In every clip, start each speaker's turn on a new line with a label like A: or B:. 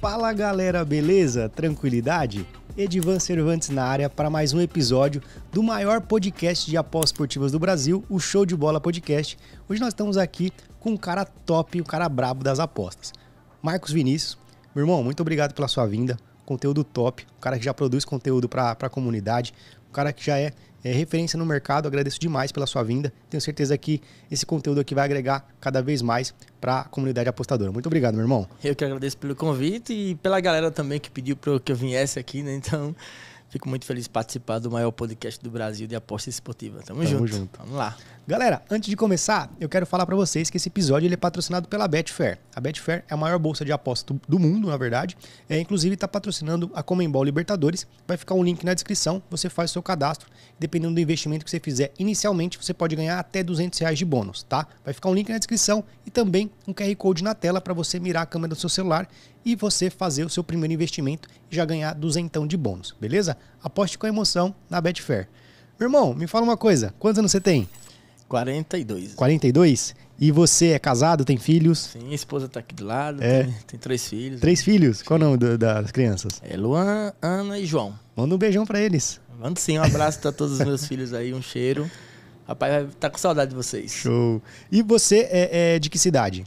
A: Fala galera, beleza? Tranquilidade? Edivan Cervantes na área para mais um episódio do maior podcast de apostas esportivas do Brasil, o Show de Bola Podcast. Hoje nós estamos aqui com um cara top, o um cara brabo das apostas. Marcos Vinícius, meu irmão, muito obrigado pela sua vinda. Conteúdo top, um cara que já produz conteúdo para a comunidade, um cara que já é é referência no mercado. Agradeço demais pela sua vinda. Tenho certeza que esse conteúdo aqui vai agregar cada vez mais para a comunidade apostadora. Muito obrigado, meu irmão.
B: Eu que agradeço pelo convite e pela galera também que pediu para que eu viesse aqui, né? Então, Fico muito feliz de participar do maior podcast do Brasil de aposta esportiva. Tamo, Tamo junto. junto. Vamos lá.
A: Galera, antes de começar, eu quero falar para vocês que esse episódio ele é patrocinado pela Betfair. A Betfair é a maior bolsa de aposta do mundo, na verdade. É, inclusive, está patrocinando a Comembol Libertadores. Vai ficar um link na descrição. Você faz o seu cadastro. Dependendo do investimento que você fizer inicialmente, você pode ganhar até 200 reais de bônus, tá? Vai ficar um link na descrição e também um QR Code na tela para você mirar a câmera do seu celular e você fazer o seu primeiro investimento e já ganhar duzentão de bônus, beleza? Aposte com emoção na Betfair. Meu irmão, me fala uma coisa, quantos anos você tem?
B: 42.
A: 42? E você é casado, tem filhos?
B: Sim, a esposa tá aqui do lado, é. tem, tem, três filhos. Três né?
A: filhos? Qual Sim. o nome do, das crianças? É
B: Luan, Ana e João. Manda um beijão para eles. Manda sim, um abraço para todos os meus filhos aí, um cheiro. Rapaz, tá com saudade de vocês. Show. E você é, é de que cidade?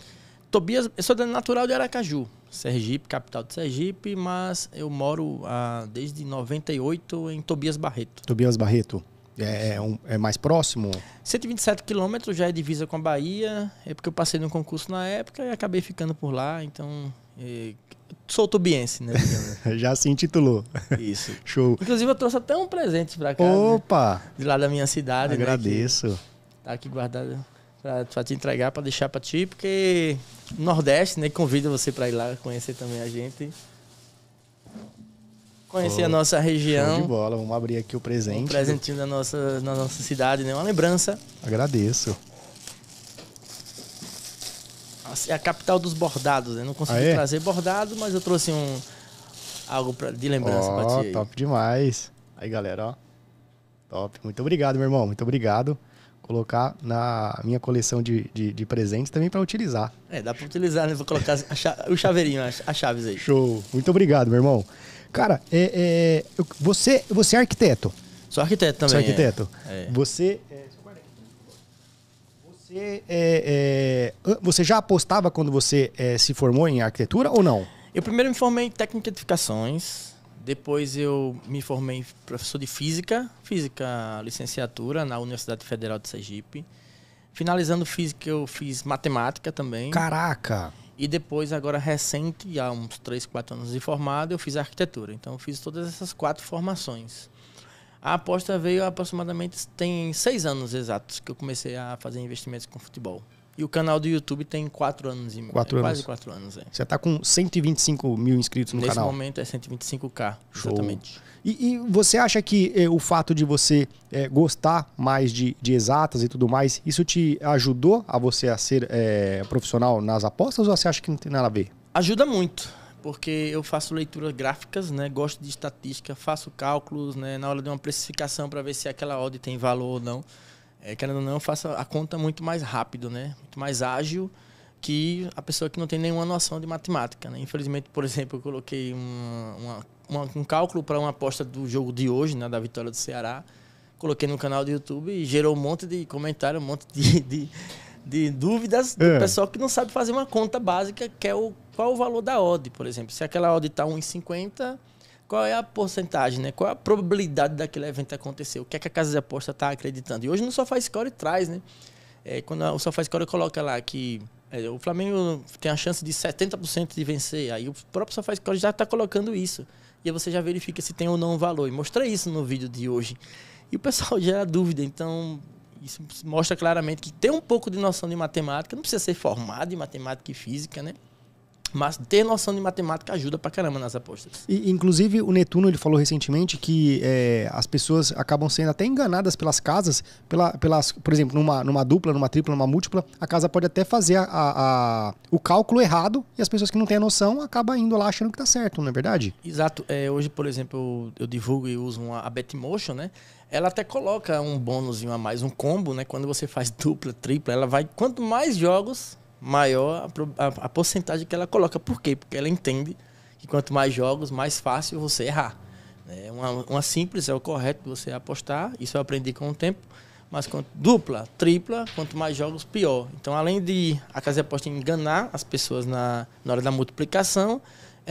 B: Tobias, eu sou natural de Aracaju. Sergipe, capital de Sergipe, mas eu moro ah, desde 98 em Tobias Barreto.
A: Tobias Barreto. É, é um, é mais próximo?
B: 127 quilômetros já é divisa com a Bahia. É porque eu passei num concurso na época e acabei ficando por lá. Então, é, sou tubiense, né?
A: já se intitulou. Isso. Show.
B: Inclusive, eu trouxe até um presente pra cá. Né,
A: Opa! Né?
B: De lá da minha cidade. Agradeço. Né? Que tá aqui guardado. Pra, pra, te entregar, pra deixar pra ti, porque Nordeste, né? Convida você pra ir lá conhecer também a gente. Conhecer a nossa região. Show de
A: bola, vamos abrir aqui o presente. Um presentinho
B: da nossa, da nossa cidade, né? Uma lembrança.
A: Agradeço.
B: Assim, é a capital dos bordados, né? Não consegui trazer bordado, mas eu trouxe um algo pra, de lembrança oh, pra ti. Top
A: demais. Aí, galera, ó. Top. Muito obrigado, meu irmão. Muito obrigado colocar na minha coleção de, de, de presentes também para utilizar.
B: É, dá para utilizar, né? Vou colocar o chaveirinho, as chaves aí.
A: Show. Muito obrigado, meu irmão. Cara, é, é, você, você é arquiteto.
B: Sou arquiteto também. Sou é. arquiteto. É. Você. É, você,
A: é, você já apostava quando você se formou em arquitetura ou não?
B: Eu primeiro me formei em técnica de edificações. Depois eu me formei professor de física, física licenciatura na Universidade Federal de Sergipe. Finalizando física, eu fiz matemática também. Caraca! E depois, agora recente, há uns 3, 4 anos de formado, eu fiz arquitetura. Então, eu fiz todas essas quatro formações. A aposta veio aproximadamente, tem seis anos exatos que eu comecei a fazer investimentos com futebol. E o canal do YouTube tem quatro anos e meio. É quase quatro anos, é. Você está
A: com 125 mil inscritos no Nesse canal. Nesse
B: momento é 125k,
A: Show. exatamente. E, e você acha que eh, o fato de você eh, gostar mais de, de, exatas e tudo mais, isso te ajudou a você a ser eh, profissional nas apostas ou você acha que não tem nada a ver?
B: Ajuda muito porque eu faço leituras gráficas, né? Gosto de estatística, faço cálculos, né? Na hora de uma precificação para ver se aquela odd tem valor ou não é, querendo ou não, faça a conta muito mais rápido, né? Muito mais ágil que a pessoa que não tem nenhuma noção de matemática. Né? Infelizmente, por exemplo, eu coloquei uma, uma, uma, um cálculo para uma aposta do jogo de hoje, né, da vitória do Ceará. Coloquei no canal do YouTube e gerou um monte de comentário, um monte de, de, de dúvidas do é. pessoal que não sabe fazer uma conta básica, que é o, qual o valor da odd, por exemplo. Se aquela odd está 1,50, qual é a porcentagem, né? Qual é a probabilidade daquele evento acontecer? O que é que a casa de aposta está acreditando? E hoje no SofaScore traz, né? É, quando o SofaScore coloca lá que é, o Flamengo tem a chance de 70% de vencer, aí o próprio SofaScore já está colocando isso. E aí você já verifica se tem ou não valor. E mostrei isso no vídeo de hoje. E o pessoal gera dúvida, então isso mostra claramente que tem um pouco de noção de matemática, não precisa ser formado em matemática e física, né? Mas ter noção de matemática ajuda pra caramba nas apostas.
A: E, inclusive, o Netuno ele falou recentemente que é, as pessoas acabam sendo até enganadas pelas casas, pela, pelas, por exemplo, numa, numa dupla, numa tripla, numa múltipla, a casa pode até fazer a, a, a o cálculo errado e as pessoas que não têm a noção acabam indo lá achando que tá certo, não é verdade?
B: Exato. É, hoje, por exemplo, eu, eu divulgo e uso uma, a Betmotion, né? ela até coloca um bônus a mais, um combo, né? Quando você faz dupla, tripla, ela vai. Quanto mais jogos, maior a, a, a, porcentagem que ela coloca. Por quê? Porque ela entende que quanto mais jogos, mais fácil você errar. É uma, uma simples é o correto você apostar, isso eu aprendi com o tempo. Mas quanto, dupla, tripla, quanto mais jogos, pior. Então, além de a casa de aposta enganar as pessoas na, na hora da multiplicação,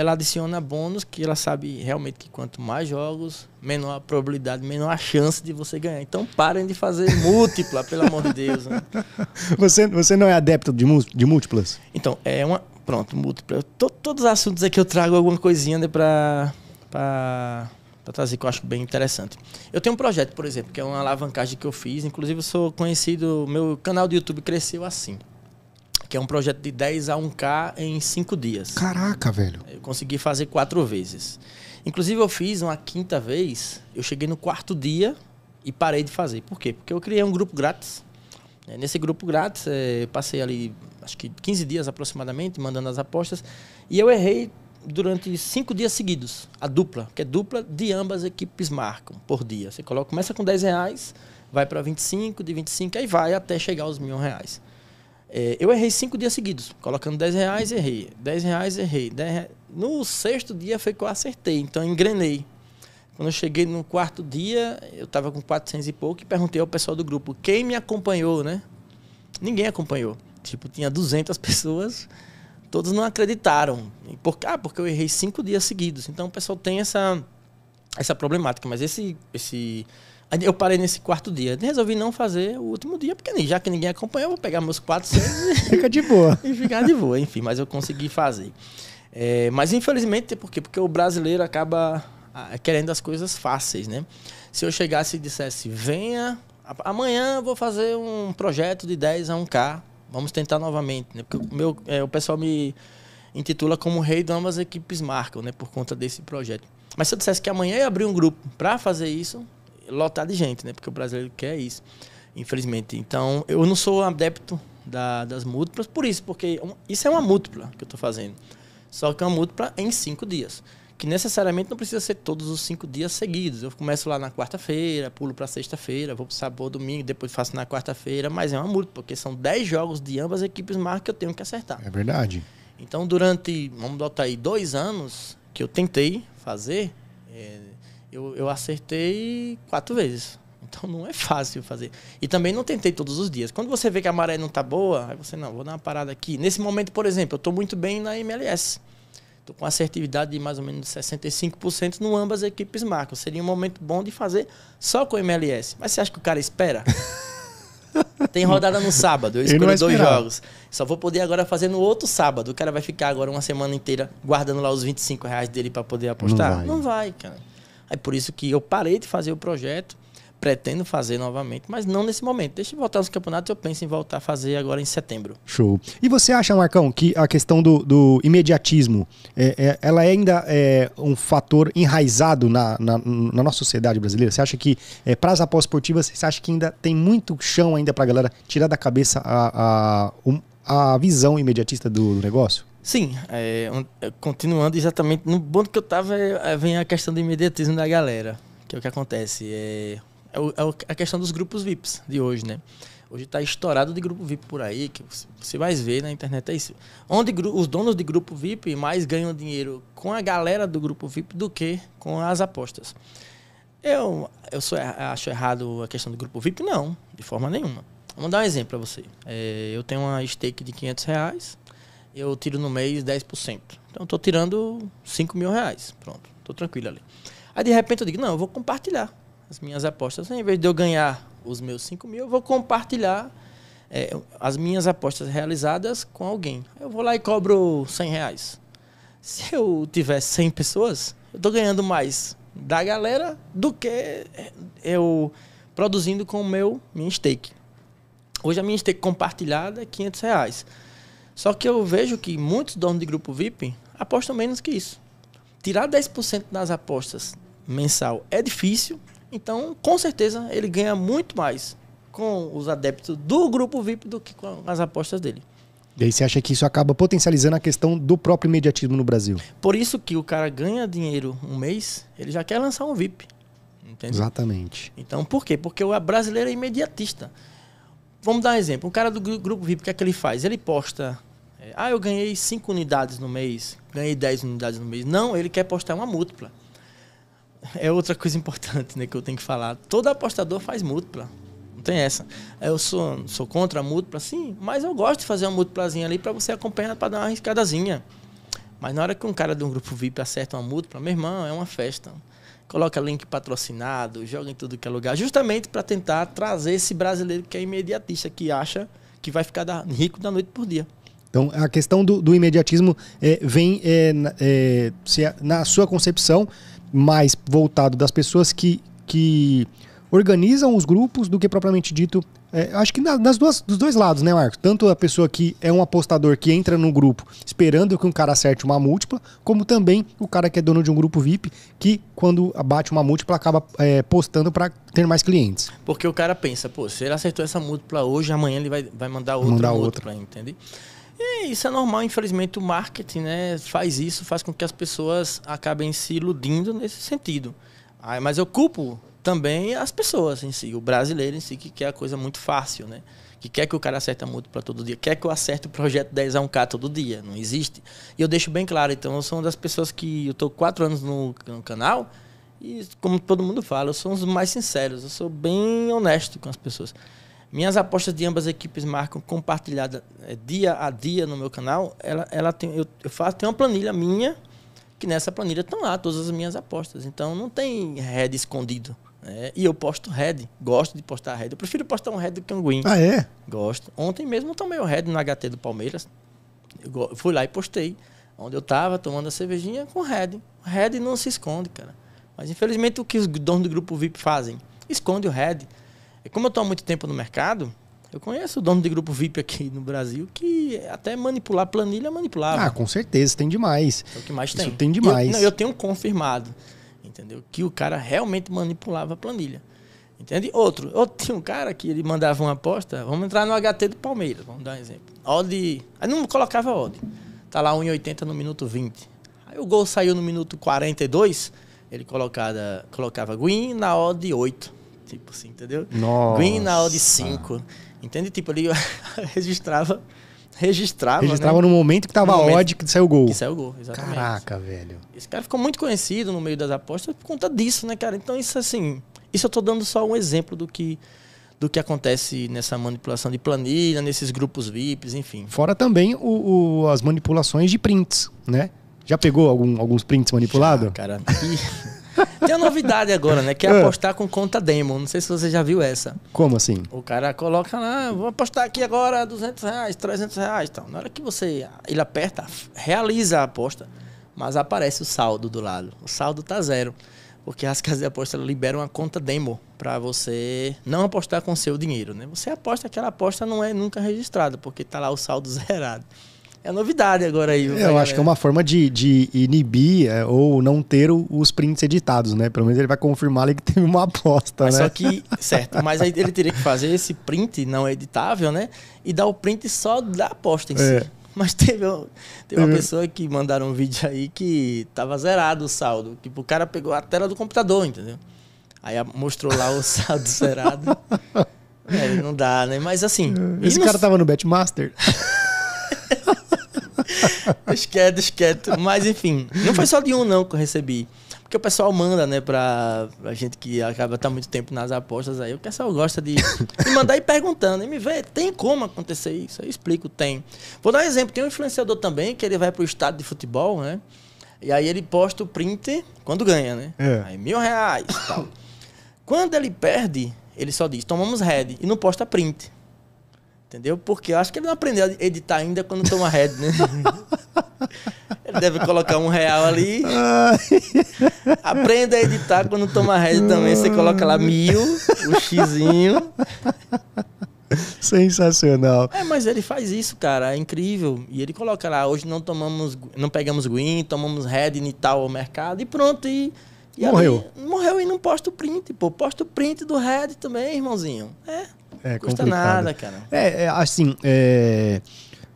B: ela adiciona bônus que ela sabe realmente que quanto mais jogos, menor a probabilidade, menor a chance de você ganhar. Então parem de fazer múltipla, pelo amor de Deus. Né?
A: Você, você não é adepto de, de múltiplas? Então, é uma. Pronto, múltipla.
B: Tô, todos os assuntos aqui eu trago alguma coisinha né, para trazer que eu acho bem interessante. Eu tenho um projeto, por exemplo, que é uma alavancagem que eu fiz. Inclusive, eu sou conhecido. Meu canal do YouTube cresceu assim que é um projeto de 10 a 1K em 5 dias. Caraca, velho. Eu consegui fazer quatro vezes. Inclusive, eu fiz uma quinta vez, eu cheguei no quarto dia e parei de fazer. Por quê? Porque eu criei um grupo grátis. É, nesse grupo grátis, é, eu passei ali, acho que 15 dias aproximadamente, mandando as apostas. E eu errei durante cinco dias seguidos, a dupla, que é dupla de ambas equipes marcam por dia. Você coloca, começa com 10 reais, vai para 25, de 25, aí vai até chegar aos mil reais. É, eu errei cinco dias seguidos, colocando 10 reais, errei. 10 reais, errei. No sexto dia foi que eu acertei, então eu engrenei. Quando eu cheguei no quarto dia, eu estava com 400 e pouco e perguntei ao pessoal do grupo, quem me acompanhou, né? Ninguém acompanhou. Tipo, tinha 200 pessoas, todos não acreditaram. E por, ah, porque eu errei cinco dias seguidos. Então o pessoal tem essa, essa problemática, mas esse, esse eu parei nesse quarto dia. Resolvi não fazer o último dia, porque já que ninguém acompanha, eu vou pegar meus 400 e... Fica de boa. e ficar de boa, enfim. Mas eu consegui fazer. É, mas infelizmente, por quê? Porque o brasileiro acaba ah, querendo as coisas fáceis, né? Se eu chegasse e dissesse, venha, amanhã vou fazer um projeto de 10 a 1K, vamos tentar novamente, né? Porque o, meu, é, o pessoal me intitula como rei de ambas equipes marcam, né? Por conta desse projeto. Mas se eu dissesse que amanhã ia abrir um grupo para fazer isso, lotar de gente, né? Porque o brasileiro quer isso, infelizmente. Então, eu não sou adepto da, das múltiplas por isso, porque isso é uma múltipla que eu estou fazendo. Só que é uma múltipla em cinco dias. Que necessariamente não precisa ser todos os cinco dias seguidos. Eu começo lá na quarta-feira, pulo para sexta-feira, vou para sábado, domingo, depois faço na quarta-feira, mas é uma múltipla, porque são dez jogos de ambas equipes marcas que eu tenho que acertar. É verdade. Então, durante, vamos botar aí, dois anos que eu tentei fazer, é, eu, eu acertei quatro vezes. Então não é fácil fazer. E também não tentei todos os dias. Quando você vê que a maré não tá boa, aí você não, vou dar uma parada aqui. Nesse momento, por exemplo, eu estou muito bem na MLS. Estou com assertividade de mais ou menos 65% no ambas as equipes marcas. Seria um momento bom de fazer só com MLS. Mas você acha que o cara espera? Tem rodada no sábado, eu escolhi dois jogos. Só vou poder agora fazer no outro sábado. O cara vai ficar agora uma semana inteira guardando lá os 25 reais dele para poder apostar? Não vai. não vai, cara. Aí é por isso que eu parei de fazer o projeto, pretendo fazer novamente, mas não nesse momento. Deixa eu voltar aos campeonatos, eu penso em voltar a fazer agora em setembro.
A: Show. E você acha, Marcão, que a questão do, do imediatismo, é, é, ela ainda é um fator enraizado na, na, na nossa sociedade brasileira? Você acha que, é, para as apostas esportivas, você acha que ainda tem muito chão ainda para a galera tirar da cabeça a, a, a visão imediatista do, do negócio?
B: Sim, é, é, continuando exatamente no ponto que eu estava é, é, vem a questão do imediatismo da galera, que é o que acontece. É, é, é a questão dos grupos VIPs de hoje, né? Hoje está estourado de grupo VIP por aí, que você vai ver na internet é isso. Onde os donos de grupo VIP mais ganham dinheiro com a galera do grupo VIP do que com as apostas. Eu, eu sou, acho errado a questão do grupo VIP? Não, de forma nenhuma. Vou dar um exemplo para você. É, eu tenho uma stake de 500 reais eu tiro no mês 10%. Então eu tô tirando 5 mil reais. Pronto, tô tranquilo ali. Aí de repente eu digo, não, eu vou compartilhar as minhas apostas. Em vez de eu ganhar os meus 5 mil, eu vou compartilhar é, as minhas apostas realizadas com alguém. Eu vou lá e cobro 100 reais. Se eu tiver 100 pessoas, eu tô ganhando mais da galera do que eu produzindo com o meu minha stake. Hoje a minha stake compartilhada é 500 reais. Só que eu vejo que muitos donos de grupo VIP apostam menos que isso. Tirar 10% das apostas mensal é difícil, então com certeza ele ganha muito mais com os adeptos do grupo VIP do que com as apostas dele.
A: E aí você acha que isso acaba potencializando a questão do próprio imediatismo no Brasil?
B: Por isso que o cara ganha dinheiro um mês, ele já quer lançar um VIP. Entende?
A: Exatamente.
B: Então por quê? Porque o brasileiro é imediatista. Vamos dar um exemplo. Um cara do grupo VIP, o que é que ele faz? Ele posta ah, eu ganhei 5 unidades no mês, ganhei 10 unidades no mês. Não, ele quer postar uma múltipla. É outra coisa importante né, que eu tenho que falar. Todo apostador faz múltipla. Não tem essa. Eu sou, sou contra a múltipla, sim, mas eu gosto de fazer uma múltiplazinha ali para você acompanhar, para dar uma arriscadazinha. Mas na hora que um cara de um grupo VIP acerta uma múltipla, meu irmão, é uma festa. Coloca link patrocinado, joga em tudo que é lugar, justamente para tentar trazer esse brasileiro que é imediatista, que acha que vai ficar rico da noite por dia.
A: Então, a questão do, do imediatismo é, vem é, é, na sua concepção mais voltado das pessoas que, que organizam os grupos do que propriamente dito. É, acho que na, nas duas, dos dois lados, né, Marcos? Tanto a pessoa que é um apostador que entra no grupo esperando que um cara acerte uma múltipla, como também o cara que é dono de um grupo VIP que, quando bate uma múltipla, acaba é, postando para ter mais clientes.
B: Porque o cara pensa, pô, se ele acertou essa múltipla hoje, amanhã ele vai, vai mandar outra mandar múltipla, outra. E isso é normal, infelizmente o marketing né, faz isso, faz com que as pessoas acabem se iludindo nesse sentido. Ah, mas eu culpo também as pessoas em si, o brasileiro em si, que quer a coisa muito fácil, né? Que quer que o cara acerte a para todo dia, quer que eu acerte o projeto 10 a 1K todo dia, não existe. E eu deixo bem claro, então, eu sou uma das pessoas que eu tô quatro anos no, no canal e, como todo mundo fala, eu sou um dos mais sinceros, eu sou bem honesto com as pessoas. Minhas apostas de ambas as equipes marcam compartilhada é, dia a dia no meu canal. Ela, ela tem, eu, eu faço, tem uma planilha minha, que nessa planilha estão lá todas as minhas apostas. Então não tem head escondido. Né? e eu posto head. Gosto de postar head. Eu prefiro postar um head do que um win. Ah, é? Gosto. Ontem mesmo eu tomei o um head no HT do Palmeiras. Eu fui lá e postei. Onde eu tava tomando a cervejinha com head. Red head não se esconde, cara. Mas infelizmente o que os donos do grupo VIP fazem? Esconde o head. E como eu estou há muito tempo no mercado, eu conheço o dono de grupo VIP aqui no Brasil que até manipular planilha é manipulava. Ah, com
A: certeza, tem demais.
B: É o que mais tem. Isso tem demais. Eu, não, eu tenho confirmado, entendeu? Que o cara realmente manipulava a planilha. Entende? Outro, outro tinha um cara que ele mandava uma aposta, vamos entrar no HT do Palmeiras, vamos dar um exemplo. Odd, aí não colocava odd. Tá lá 1,80 no minuto 20. Aí o gol saiu no minuto 42, ele colocava, colocava green na odd 8 tipo assim, entendeu? Nossa. Green Audi 5. Entende? Tipo, ali registrava. Registrava. Registrava né? no momento
A: que tava no odd que saiu o gol. Que saiu o
B: gol, exatamente. Caraca, velho. Esse cara ficou muito conhecido no meio das apostas por conta disso, né, cara? Então, isso assim. Isso eu tô dando só um exemplo do que do que acontece nessa manipulação de planilha, nesses grupos VIPs, enfim.
A: Fora também o, o as manipulações de prints, né? Já pegou algum, alguns prints manipulados? Cara,
B: Tem uma novidade agora, né? Que é, é apostar com conta demo. Não sei se você já viu essa. Como assim? O cara coloca lá, vou apostar aqui agora 200 reais, 300 reais. Então, na hora que você ele aperta, realiza a aposta, mas aparece o saldo do lado. O saldo tá zero. Porque as casas de aposta liberam uma conta demo para você não apostar com seu dinheiro, né? Você aposta aquela aposta não é nunca registrada, porque tá lá o saldo zerado. É novidade agora aí. É, eu acho que é uma
A: forma de, de inibir é, ou não ter o, os prints editados, né? Pelo menos ele vai confirmar ali que teve uma aposta, mas né? Só que, certo, mas aí ele
B: teria que fazer esse print não editável, né? E dar o print só da aposta em é. si. Mas teve, teve uma pessoa que mandaram um vídeo aí que tava zerado o saldo. Tipo, o cara pegou a tela do computador, entendeu? Aí mostrou lá o saldo zerado. É, não dá, né? Mas assim. Esse cara
A: tava no Betmaster.
B: disquete, disquete. Mas enfim, não foi só de um não que eu recebi. Porque o pessoal manda, né, pra, pra gente que acaba tá muito tempo nas apostas aí. O pessoal gosta de, mandar e perguntando. E me vê, tem como acontecer isso? Eu explico, tem. Vou dar um exemplo. Tem um influenciador também que ele vai pro estado de futebol, né? E aí ele posta o print quando ganha, né? É. Aí mil reais tal. quando ele perde, ele só diz, tomamos red. E não posta print. Entendeu? Porque eu acho que ele não aprendeu a editar ainda quando toma head, né? ele deve colocar um real ali. Aprenda a editar quando toma head também. Você coloca lá mil, o um xizinho.
A: Sensacional. É,
B: mas ele faz isso, cara. É incrível. E ele coloca lá, hoje não tomamos, não pegamos green, tomamos head e tal ao mercado. E pronto, e... e morreu. Ali, morreu e não posta o print, pô. Posta o print do head também, irmãozinho. É.
A: É Custa nada, cara. É, é assim, é...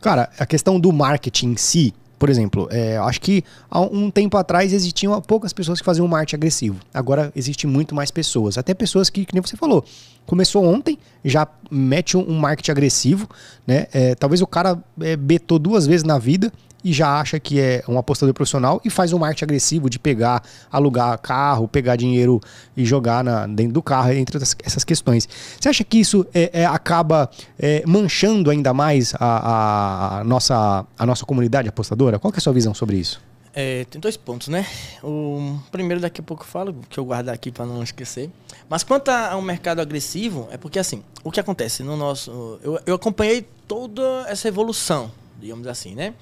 A: cara, a questão do marketing em si, por exemplo, é, acho que há um tempo atrás existiam poucas pessoas que faziam marketing agressivo. Agora existe muito mais pessoas. Até pessoas que, que nem você falou, começou ontem, já mete um, marketing agressivo, né? É, talvez o cara é, betou duas vezes na vida e já acha que é um apostador profissional e faz um marketing agressivo de pegar, alugar carro, pegar dinheiro e jogar na, dentro do carro, entre outras, essas questões. Você acha que isso é, é acaba é, manchando ainda mais a, a, a, nossa, a nossa comunidade apostadora? Qual é a sua visão sobre isso?
B: É, tem dois pontos, né? O primeiro daqui a pouco eu falo, que eu guardar aqui para não esquecer. Mas quanto a um mercado agressivo, é porque assim, o que acontece no nosso. Eu, eu acompanhei toda essa evolução, digamos assim, né?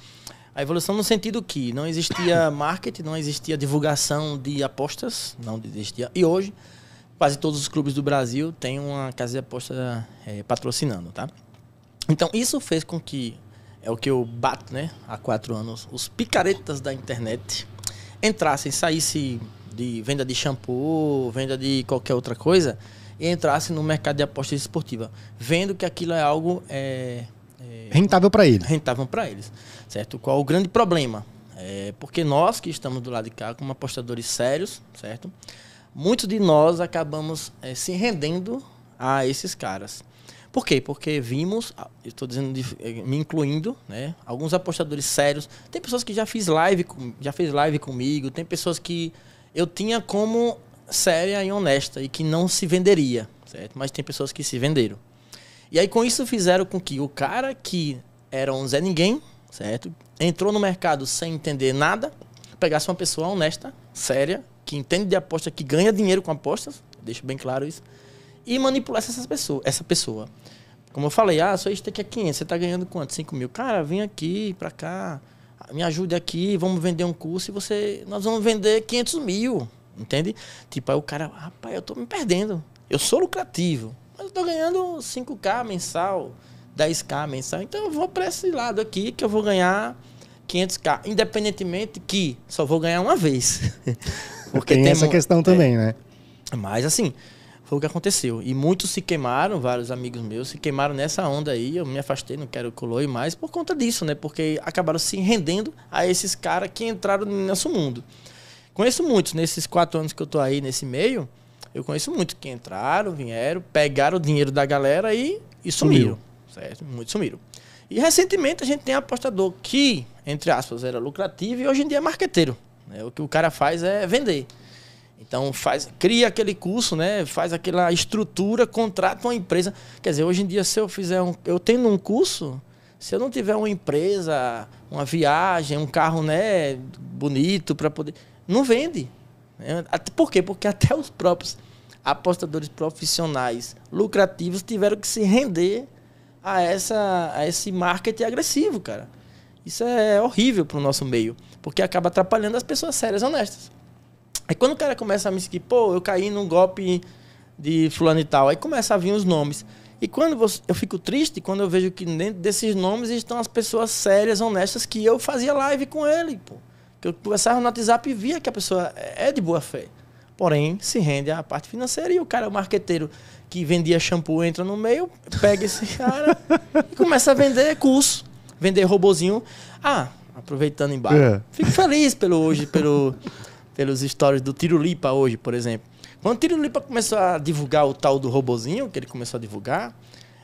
B: A evolução no sentido que não existia marketing, não existia divulgação de apostas, não existia. E hoje, quase todos os clubes do Brasil têm uma casa de aposta é, patrocinando, tá? Então, isso fez com que, é o que eu bato, né, há quatro anos, os picaretas da internet entrassem, saíssem de venda de shampoo, venda de qualquer outra coisa, e entrassem no mercado de apostas esportiva, vendo que aquilo é algo... É, é, rentável para eles. Rentável para eles, certo? Qual o grande problema? É porque nós que estamos do lado de cá, como apostadores sérios, certo? Muitos de nós acabamos é, se rendendo a esses caras. Por quê? Porque vimos, estou dizendo, é, me incluindo, né? Alguns apostadores sérios. Tem pessoas que já fiz live, já fez live comigo. Tem pessoas que eu tinha como séria e honesta e que não se venderia, certo? Mas tem pessoas que se venderam. E aí com isso fizeram com que o cara que era um Zé Ninguém, certo? Entrou no mercado sem entender nada, pegasse uma pessoa honesta, séria, que entende de aposta, que ganha dinheiro com apostas, deixo bem claro isso, e manipulasse essa pessoa, essa pessoa. Como eu falei, ah, sua stake é 500, você está ganhando quanto? 5 mil. Cara, vem aqui, para cá, me ajude aqui, vamos vender um curso e você, nós vamos vender 500 mil, entende? Tipo, aí o cara, rapaz, eu estou me perdendo. Eu sou lucrativo, mas eu tô ganhando 5K mensal, 10K mensal. Então eu vou para esse lado aqui que eu vou ganhar 500K. Independentemente que só vou ganhar uma vez. Porque tem, tem essa
A: questão é, também, né?
B: Mas assim, foi o que aconteceu. E muitos se queimaram, vários amigos meus se queimaram nessa onda aí. Eu me afastei, não quero e mais por conta disso, né? Porque acabaram se rendendo a esses caras que entraram no nosso mundo. Conheço muitos nesses quatro anos que eu tô aí nesse meio eu conheço muito que entraram, vieram, pegaram o dinheiro da galera e, e sumiram. Sumiu. Certo? muito sumiram. E recentemente a gente tem apostador que, entre aspas, era lucrativo e hoje em dia é marqueteiro. Né? O que o cara faz é vender. Então faz, cria aquele curso, né? Faz aquela estrutura, contrata uma empresa. Quer dizer, hoje em dia se eu fizer um, eu tendo um curso, se eu não tiver uma empresa, uma viagem, um carro, né, bonito para poder, não vende. É, por quê? Porque até os próprios apostadores profissionais lucrativos tiveram que se render a, essa, a esse marketing agressivo, cara. Isso é horrível para o nosso meio, porque acaba atrapalhando as pessoas sérias, honestas. Aí quando o cara começa a me seguir, pô, eu caí num golpe de fulano e tal, aí começa a vir os nomes. E quando você, eu fico triste quando eu vejo que dentro desses nomes estão as pessoas sérias, honestas que eu fazia live com ele, pô que eu conversava no WhatsApp e via que a pessoa é de boa fé. Porém, se rende à parte financeira e o cara, o marqueteiro que vendia shampoo, entra no meio, pega esse cara e começa a vender curso, vender robozinho. Ah, aproveitando embaixo. É. Fico feliz pelo hoje, pelo, pelos stories do Lipa hoje, por exemplo. Quando o Lipa começou a divulgar o tal do robozinho, que ele começou a divulgar,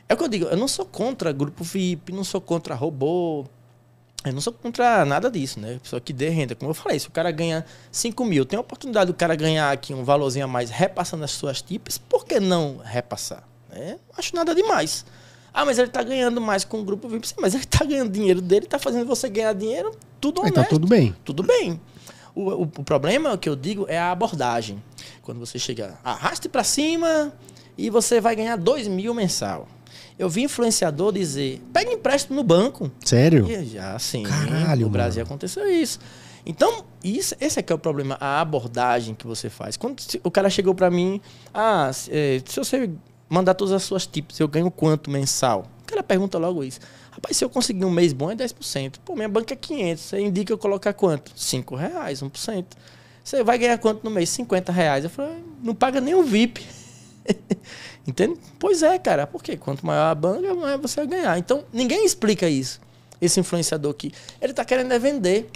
B: é o que eu digo, eu não sou contra grupo VIP, não sou contra robô, eu não sou contra nada disso, né? Pessoa que dê renda. Como eu falei, se o cara ganha 5 mil, tem a oportunidade do cara ganhar aqui um valorzinho a mais repassando as suas tips, por que não repassar? Né? Acho nada demais. Ah, mas ele tá ganhando mais com o grupo VIP. Sim, mas ele tá ganhando dinheiro dele, tá fazendo você ganhar dinheiro, tudo honesto. Aí tá tudo bem. Tudo bem. O, o, o problema, o que eu digo, é a abordagem. Quando você chega, arraste para cima e você vai ganhar 2 mil mensal. Eu vi influenciador dizer: pega empréstimo no banco. Sério? E já, sim. Caralho. No Brasil mano. aconteceu isso. Então, isso, esse é que é o problema, a abordagem que você faz. Quando o cara chegou para mim, ah, se, eh, se você mandar todas as suas tips, eu ganho quanto mensal? O cara pergunta logo isso. Rapaz, se eu conseguir um mês bom é 10%. Pô, minha banca é 500, você indica eu colocar quanto? 5 reais, 1%. Você vai ganhar quanto no mês? 50 reais. Eu falei, não paga nem o VIP. Entende? Pois é, cara. Por quê? Quanto maior a banca, mais você vai ganhar. Então, ninguém explica isso. Esse influenciador aqui, ele tá querendo é vender.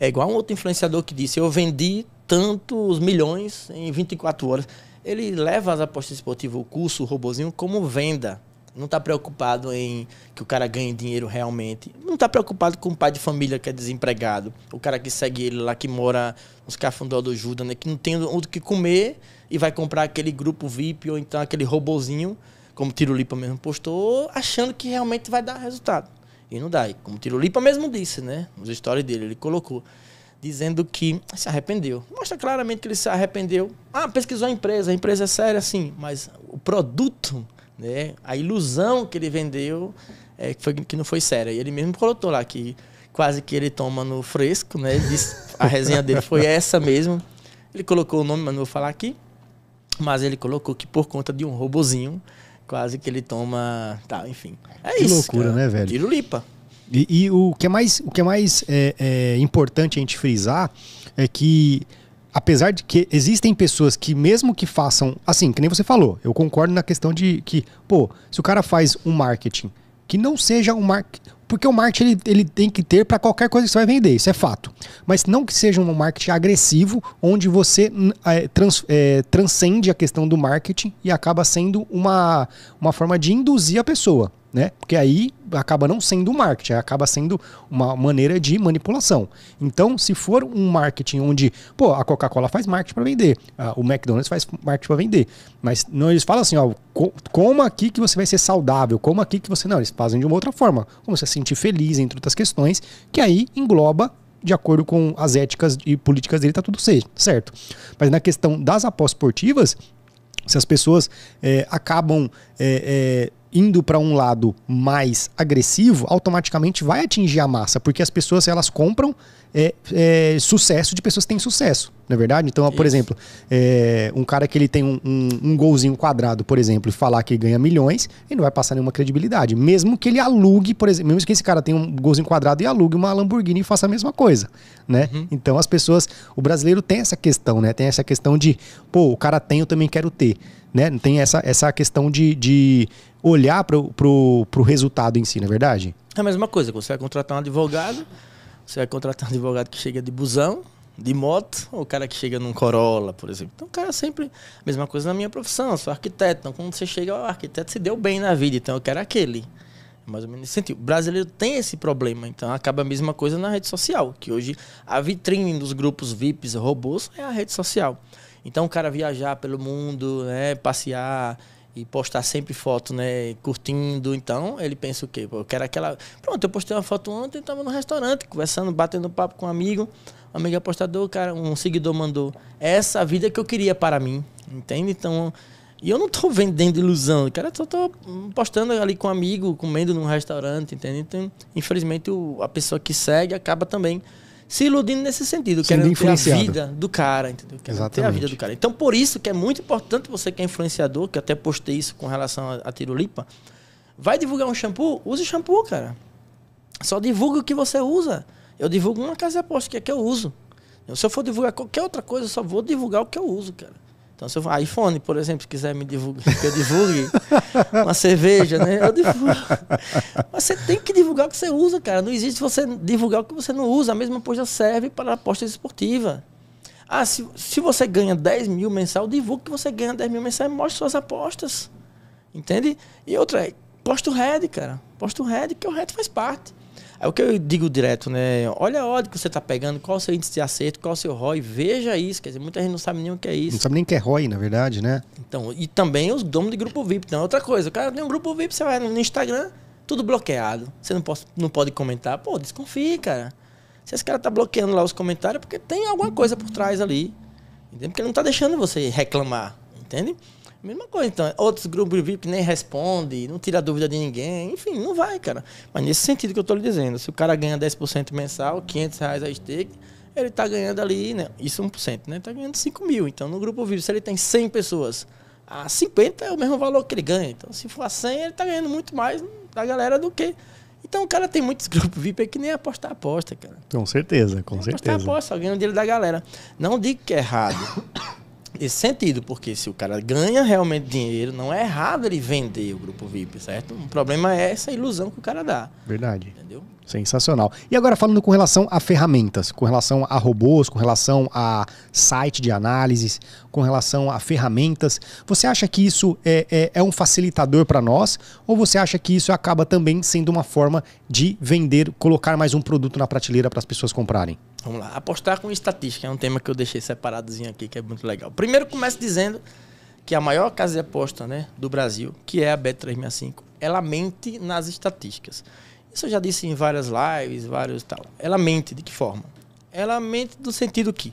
B: É igual um outro influenciador que disse: Eu vendi tantos milhões em 24 horas. Ele leva as apostas esportivas, o curso, o robozinho, como venda. Não está preocupado em que o cara ganhe dinheiro realmente. Não está preocupado com o pai de família que é desempregado. O cara que segue ele lá, que mora nos cafundó do Judas, né? que não tem o que comer e vai comprar aquele grupo VIP ou então aquele robozinho, como Tirolipa mesmo postou, achando que realmente vai dar resultado. E não dá. E como Tirolipa mesmo disse, né? Nos stories dele, ele colocou. Dizendo que se arrependeu. Mostra claramente que ele se arrependeu. Ah, pesquisou a empresa, a empresa é séria, sim. Mas o produto, né? A ilusão que ele vendeu é, que, foi, que não foi séria. E ele mesmo colocou lá que quase que ele toma no fresco, né? Disse, a resenha dele foi essa mesmo. Ele colocou o nome, mas não vou falar aqui. Mas ele colocou que por conta de um robozinho, quase que ele toma. Tá, enfim. É
A: que isso. loucura, cara. né, velho? Tiro lipa. E, e, o que é mais, o que é mais é, é, importante a gente frisar é que, apesar de que existem pessoas que, mesmo que façam, assim, que nem você falou, eu concordo na questão de que, pô, se o cara faz um marketing que não seja um marketing. Porque o marketing ele, ele tem que ter para qualquer coisa que você vai vender, isso é fato. Mas não que seja um marketing agressivo, onde você é, trans, é, transcende a questão do marketing e acaba sendo uma, uma forma de induzir a pessoa né? Porque aí acaba não sendo marketing, acaba sendo uma maneira de manipulação. Então, se for um marketing onde, pô, a Coca-Cola faz marketing para vender, o McDonald's faz marketing para vender, mas não eles falam assim, ó, como aqui que você vai ser saudável, como aqui que você não, eles fazem de uma outra forma, como você se sentir feliz entre outras questões, que aí engloba de acordo com as éticas e políticas dele, tá tudo certo. Mas na questão das apostas esportivas, se as pessoas é, acabam é, é, indo para um lado mais agressivo, automaticamente vai atingir a massa, porque as pessoas elas compram é, é, sucesso de pessoas que têm sucesso, não é verdade? Então, Isso. por exemplo, é, um cara que ele tem um, um, um, golzinho quadrado, por exemplo, e falar que ganha milhões, ele não vai passar nenhuma credibilidade. Mesmo que ele alugue, por exemplo, mesmo que esse cara tenha um golzinho quadrado e alugue uma Lamborghini e faça a mesma coisa, né? Uhum. Então, as pessoas, o brasileiro tem essa questão, né? Tem essa questão de, pô, o cara tem, eu também quero ter né? Tem essa, essa questão de, de olhar para o resultado em si, não é verdade?
B: É a mesma coisa, você vai contratar um advogado, você vai contratar um advogado que chega de busão, de moto, ou o cara que chega num Corolla, por exemplo. Então, o cara sempre. a Mesma coisa na minha profissão, sou arquiteto. Então, quando você chega, o arquiteto se deu bem na vida, então eu quero aquele. Mais ou menos nesse sentido. O brasileiro tem esse problema, então acaba a mesma coisa na rede social, que hoje a vitrine dos grupos VIPs robôs é a rede social. Então o cara viajar pelo mundo, né, passear e postar sempre foto, né, curtindo, então ele pensa o quê? Pô, eu quero aquela, pronto, eu postei uma foto ontem, estava no restaurante, conversando, batendo papo com um amigo, um amigo apostador, cara, um seguidor mandou essa vida que eu queria para mim, entende? Então, e eu não estou vendendo ilusão, cara, só estou postando ali com um amigo, comendo num restaurante, entende? Então, infelizmente, o, a pessoa que segue acaba também se iludindo nesse sentido, Sendo querendo ter a vida do cara, entendeu? Querendo Exatamente. ter a vida do cara. Então, por isso que é muito importante você que é influenciador, que até postei isso com relação a, tirolipa vai divulgar um shampoo, use shampoo, cara. Só divulga o que você usa. Eu divulgo uma casa de aposta que é que eu uso. Se eu for divulgar qualquer outra coisa, eu só vou divulgar o que eu uso, cara. Então, se eu iPhone, por exemplo, quiser me divulgar, que eu divulgue uma cerveja, né? Eu divulgo. Mas você tem que divulgar o que você usa, cara. Não existe você divulgar o que você não usa. A mesma coisa serve para a aposta esportiva. Ah, se, se você ganha 10 mil mensal, divulgue que você ganha 10 mil mensal e mostre suas apostas. Entende? E outra, é, posta o Red, cara. Posta o Red, que o Red faz parte. É o que eu digo direto, né? Olha a ordem que você está pegando, qual o seu índice de acerto, qual o seu ROI, veja isso. Quer dizer, muita gente não sabe nem o que é isso. Não
A: sabe nem o que é ROI, na verdade, né?
B: Então, e também os donos de grupo VIP. Então, outra coisa, o cara tem um grupo VIP, você vai no Instagram, tudo bloqueado. Você não pode, não pode comentar. Pô, desconfie, cara. Se esse cara tá bloqueando lá os comentários, é porque tem alguma coisa por trás ali. Entende? Porque ele não tá deixando você reclamar, entende? Mesma coisa, então. Outros grupos VIP nem respondem, não tira dúvida de ninguém, enfim, não vai, cara. Mas nesse sentido que eu estou lhe dizendo, se o cara ganha 10% mensal, 500 reais a stake, ele está ganhando ali, né? Isso 1%, né? Tá ganhando 5 mil. Então, no grupo VIP, se ele tem 100 pessoas, a 50 é o mesmo valor que ele ganha. Então, se for a 100, ele está ganhando muito mais da galera do que então o cara tem muitos grupos VIP aí é que nem apostar aposta, cara.
A: Com certeza, com apostar certeza. Apostar
B: aposta, ganha o dinheiro da galera. Não digo que é errado esse sentido, porque se o cara ganha realmente dinheiro, não é errado ele vender o grupo VIP, certo? O problema é essa ilusão que o cara dá.
A: Verdade. Entendeu? Sensacional. E agora falando com relação a ferramentas, com relação a robôs, com relação a site de análises, com relação a ferramentas, você acha que isso é, é, é um facilitador para nós ou você acha que isso acaba também sendo uma forma de vender, colocar mais um produto na prateleira para as pessoas comprarem?
B: Vamos lá. Apostar com estatística é um tema que eu deixei separadozinho aqui, que é muito legal. Primeiro começo dizendo que a maior casa de aposta né, do Brasil, que é a Bet365, ela mente nas estatísticas. Isso eu já disse em várias lives, vários tal. Ela mente de que forma? Ela mente do sentido que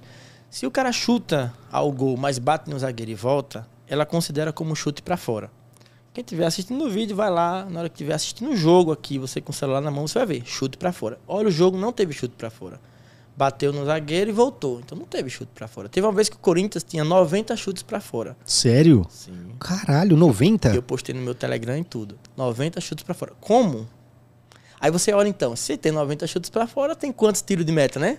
B: se o cara chuta ao gol, mas bate no zagueiro e volta, ela considera como chute para fora. Quem estiver assistindo o vídeo, vai lá, na hora que estiver assistindo o jogo aqui, você com o celular na mão, você vai ver, chute para fora. Olha o jogo, não teve chute para fora. Bateu no zagueiro e voltou. Então não teve chute para fora. Teve uma vez que o Corinthians tinha 90 chutes para fora.
A: Sério? Sim. Caralho, 90? Eu
B: postei no meu Telegram e tudo. 90 chutes para fora. Como Aí você olha então, se tem 90 chutes para fora, tem quantos tiros de meta, né?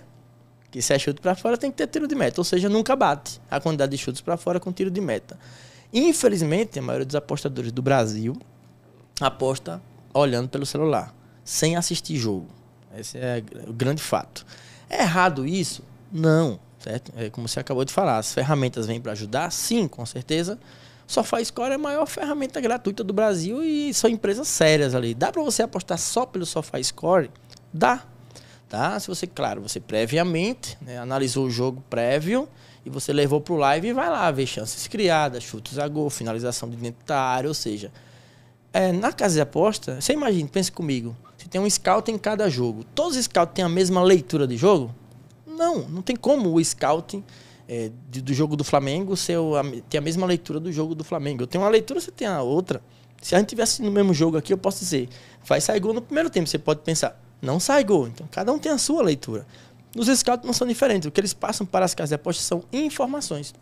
B: Que se é chute para fora, tem que ter tiro de meta. Ou seja, nunca bate a quantidade de chutes para fora com tiro de meta. Infelizmente, a maioria dos apostadores do Brasil aposta olhando pelo celular, sem assistir jogo. Esse é o grande fato. É errado isso? Não. Certo? É como você acabou de falar, as ferramentas vêm para ajudar, sim, com certeza. SofaScore é a maior ferramenta gratuita do Brasil e são empresas sérias ali. Dá para você apostar só pelo SofaScore? Dá. Tá? Se você, claro, você previamente né, analisou o jogo prévio e você levou para o live e vai lá ver chances criadas, chutes a gol, finalização de dentro da área, ou seja, é, na casa de aposta, você imagina, pense comigo, se tem um scout em cada jogo. Todos os scouts têm a mesma leitura de jogo? Não, não tem como o scout é, de, do jogo do Flamengo tem a, a mesma leitura do jogo do Flamengo. Eu tenho uma leitura, você tem a outra. Se a gente tivesse no mesmo jogo aqui, eu posso dizer, vai sair gol no primeiro tempo. Você pode pensar, não sai gol. Então, cada um tem a sua leitura. Os scouts não são diferentes. O que eles passam para as casas de apostas são informações.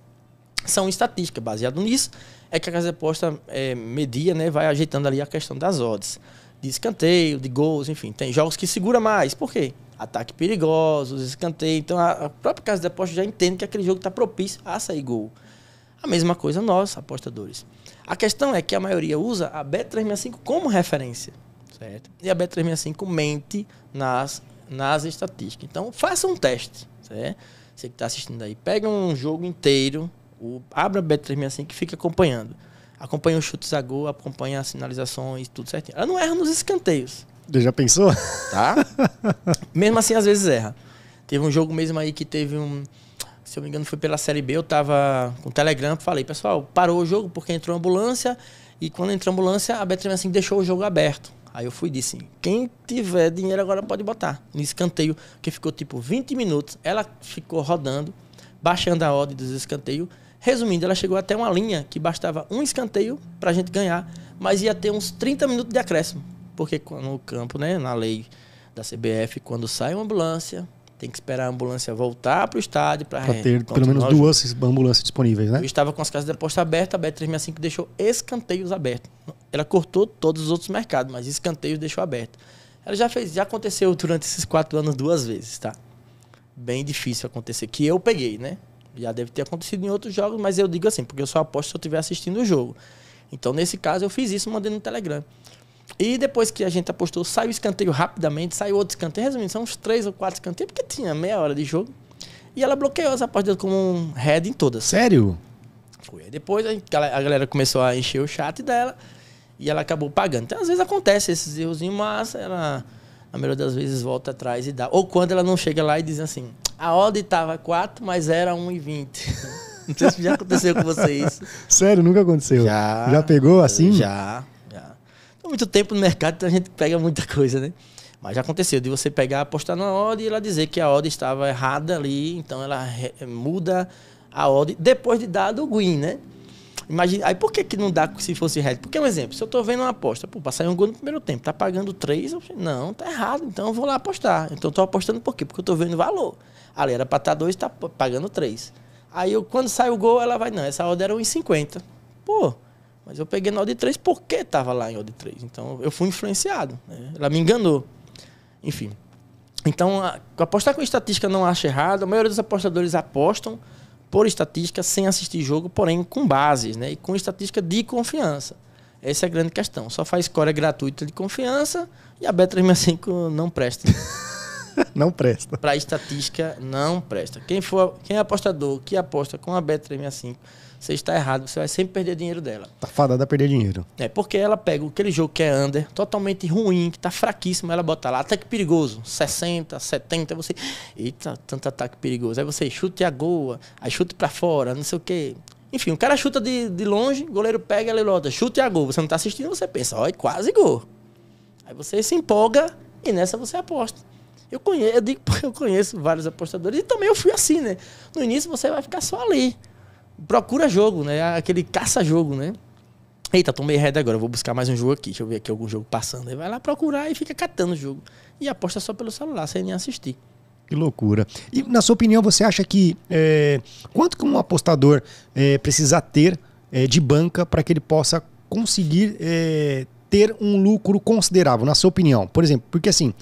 B: São estatísticas. Baseado nisso, é que a casa de aposta é, media, né, vai ajeitando ali a questão das odds. De escanteio, de gols, enfim. Tem jogos que segura mais. Por quê? ataque perigosos, escanteio. Então a, a própria casa de apostas já entende que aquele jogo está propício a sair gol. A mesma coisa nós, apostadores. A questão é que a maioria usa a Bet365 como referência, certo? E a Bet365 mente nas, nas estatísticas. Então faça um teste, certo? Você que está assistindo aí, pega um jogo inteiro, o, abra a Bet365 e fica acompanhando. Acompanha os chutes a gol, acompanha as sinalizações, tudo certinho. Ela não erra nos escanteios.
A: Já pensou? Tá?
B: mesmo assim, às vezes erra. Teve um jogo mesmo aí que teve um. Se eu me engano, foi pela Série B. Eu tava com o Telegram, falei, pessoal, parou o jogo porque entrou ambulância. E quando entrou a ambulância, a Betrim assim deixou o jogo aberto. Aí eu fui e disse: quem tiver dinheiro agora pode botar. No escanteio, que ficou tipo 20 minutos, ela ficou rodando, baixando a ordem dos escanteios. Resumindo, ela chegou até uma linha que bastava um escanteio para a gente ganhar, mas ia ter uns 30 minutos de acréscimo porque no campo, né, na lei da CBF, quando sai uma ambulância, tem que esperar a ambulância voltar para o estádio para ter pelo menos
A: duas ambulâncias disponíveis, né? Eu
B: estava com as casas de aposta abertas, a Bet365 deixou escanteios abertos. Ela cortou todos os outros mercados, mas escanteios deixou aberto. Ela já fez, já aconteceu durante esses quatro anos duas vezes, tá? Bem difícil acontecer, que eu peguei, né? Já deve ter acontecido em outros jogos, mas eu digo assim, porque eu só aposto se eu estiver assistindo o jogo. Então, nesse caso, eu fiz isso, mandei no Telegram. E depois que a gente apostou, saiu o escanteio rapidamente, saiu outro escanteio. Resumindo, são uns três ou quatro escanteios, porque tinha meia hora de jogo. E ela bloqueou as apostas como um head em todas. Sério? Foi. Aí depois a galera começou a encher o chat dela e ela acabou pagando. Então, às vezes acontece esses erros mas ela, a maioria das vezes, volta atrás e dá. Ou quando ela não chega lá e diz assim: a odd tava 4, mas era 1,20. não sei se já aconteceu com vocês. Sério,
A: nunca aconteceu. Já. Já pegou assim? Já
B: muito tempo no mercado, então a gente pega muita coisa, né? Mas já aconteceu de você pegar, apostar na odd e ela dizer que a odd estava errada ali, então ela muda a odd depois de dar o win né? Imagina, aí por que, que não dá se fosse red? Porque um exemplo, se eu estou vendo uma aposta, pô, passar um gol no primeiro tempo, tá pagando 3, não, tá errado, então eu vou lá apostar. Então eu tô apostando por quê? Porque eu estou vendo valor. Ali era para estar 2, tá, tá pagando 3. Aí eu, quando sai o gol, ela vai, não, essa odd era 1,50. Pô, mas eu peguei na Audi 3 porque estava lá em Audi 3. Então eu fui influenciado. Né? Ela me enganou. Enfim. Então, a, apostar com estatística não acho errado. A maioria dos apostadores apostam por estatística sem assistir jogo, porém com bases, né? E com estatística de confiança. Essa é a grande questão. Só faz score gratuita de confiança e a Bet365 assim não presta. não presta. Para estatística, não presta. Quem for quem é apostador que aposta com a Bet365 você está errado, você vai sempre perder dinheiro dela.
A: Tá fadada a perder dinheiro.
B: É, porque ela pega aquele jogo que é under, totalmente ruim, que tá fraquíssimo, ela bota lá, ataque perigoso, 60, 70, você. Eita, tanto ataque perigoso. Aí você chute a goa, aí chute para fora, não sei o quê. Enfim, o cara chuta de, de longe, goleiro pega, ele lota, chute a gol. Você não tá assistindo, você pensa, ó, é quase gol. Aí você se empolga e nessa você aposta. Eu conheço, eu conheço vários apostadores e também eu fui assim, né? No início você vai ficar só ali procura jogo, né? Aquele caça-jogo, né? Eita, tomei red agora, vou buscar mais um jogo aqui. Deixa eu ver aqui algum jogo passando. Aí vai lá procurar e fica catando o jogo. E aposta só pelo celular, sem nem assistir. Que loucura. E na sua
A: opinião, você acha que é, quanto que um apostador é, precisa ter é, de banca para que ele possa conseguir é, ter um lucro considerável, na sua opinião? Por exemplo, porque assim,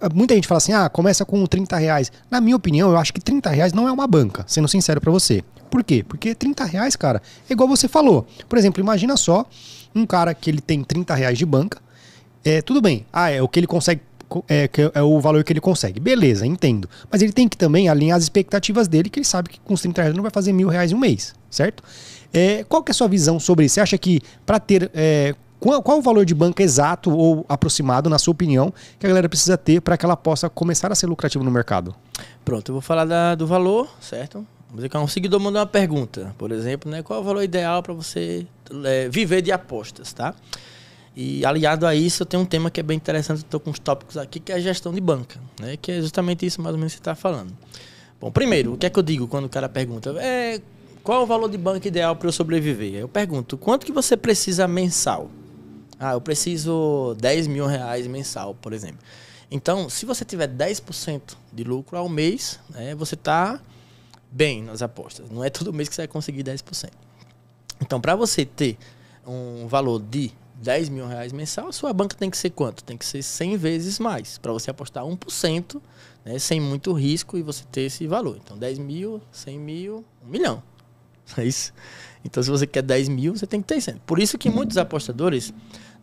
A: ah, muita gente fala assim, ah, começa com 30 reais. Na minha opinião, eu acho que 30 reais não é uma banca, sendo sincero para você. Por quê? Porque 30 reais, cara, é igual você falou. Por exemplo, imagina só um cara que ele tem 30 reais de banca. É, tudo bem, ah, é o que ele consegue é, é, o valor que ele consegue. Beleza, entendo. Mas ele tem que também alinhar as expectativas dele, que ele sabe que com os 30 reais não vai fazer mil reais em um mês, certo? É, qual que é a sua visão sobre isso? Você acha que para ter é, qual, qual, o valor de banca exato ou aproximado, na sua opinião, que a galera precisa ter para que ela possa começar a ser lucrativa no mercado?
B: Pronto, eu vou falar da, do valor, certo? Vamos dizer que um seguidor mandou uma pergunta, por exemplo, né? Qual é o valor ideal para você é, viver de apostas, tá? E aliado a isso, eu tenho um tema que é bem interessante, estou com uns tópicos aqui, que é a gestão de banca, né? Que é justamente isso mais ou menos que você está falando. Bom, primeiro, o que é que eu digo quando o cara pergunta? É, qual é o valor de banca ideal para eu sobreviver? Eu pergunto, quanto que você precisa mensal? Ah, eu preciso 10 mil reais mensal, por exemplo. Então, se você tiver 10% de lucro ao mês, né, você está bem nas apostas. Não é todo mês que você vai conseguir 10%. Então, para você ter um valor de 10 mil reais mensal, a sua banca tem que ser quanto? Tem que ser 100 vezes mais, para você apostar 1%, né, sem muito risco e você ter esse valor. Então, 10 mil, 100 mil, 1 milhão. É isso. Então, se você quer 10 mil, você tem que ter 100. Por isso que muitos apostadores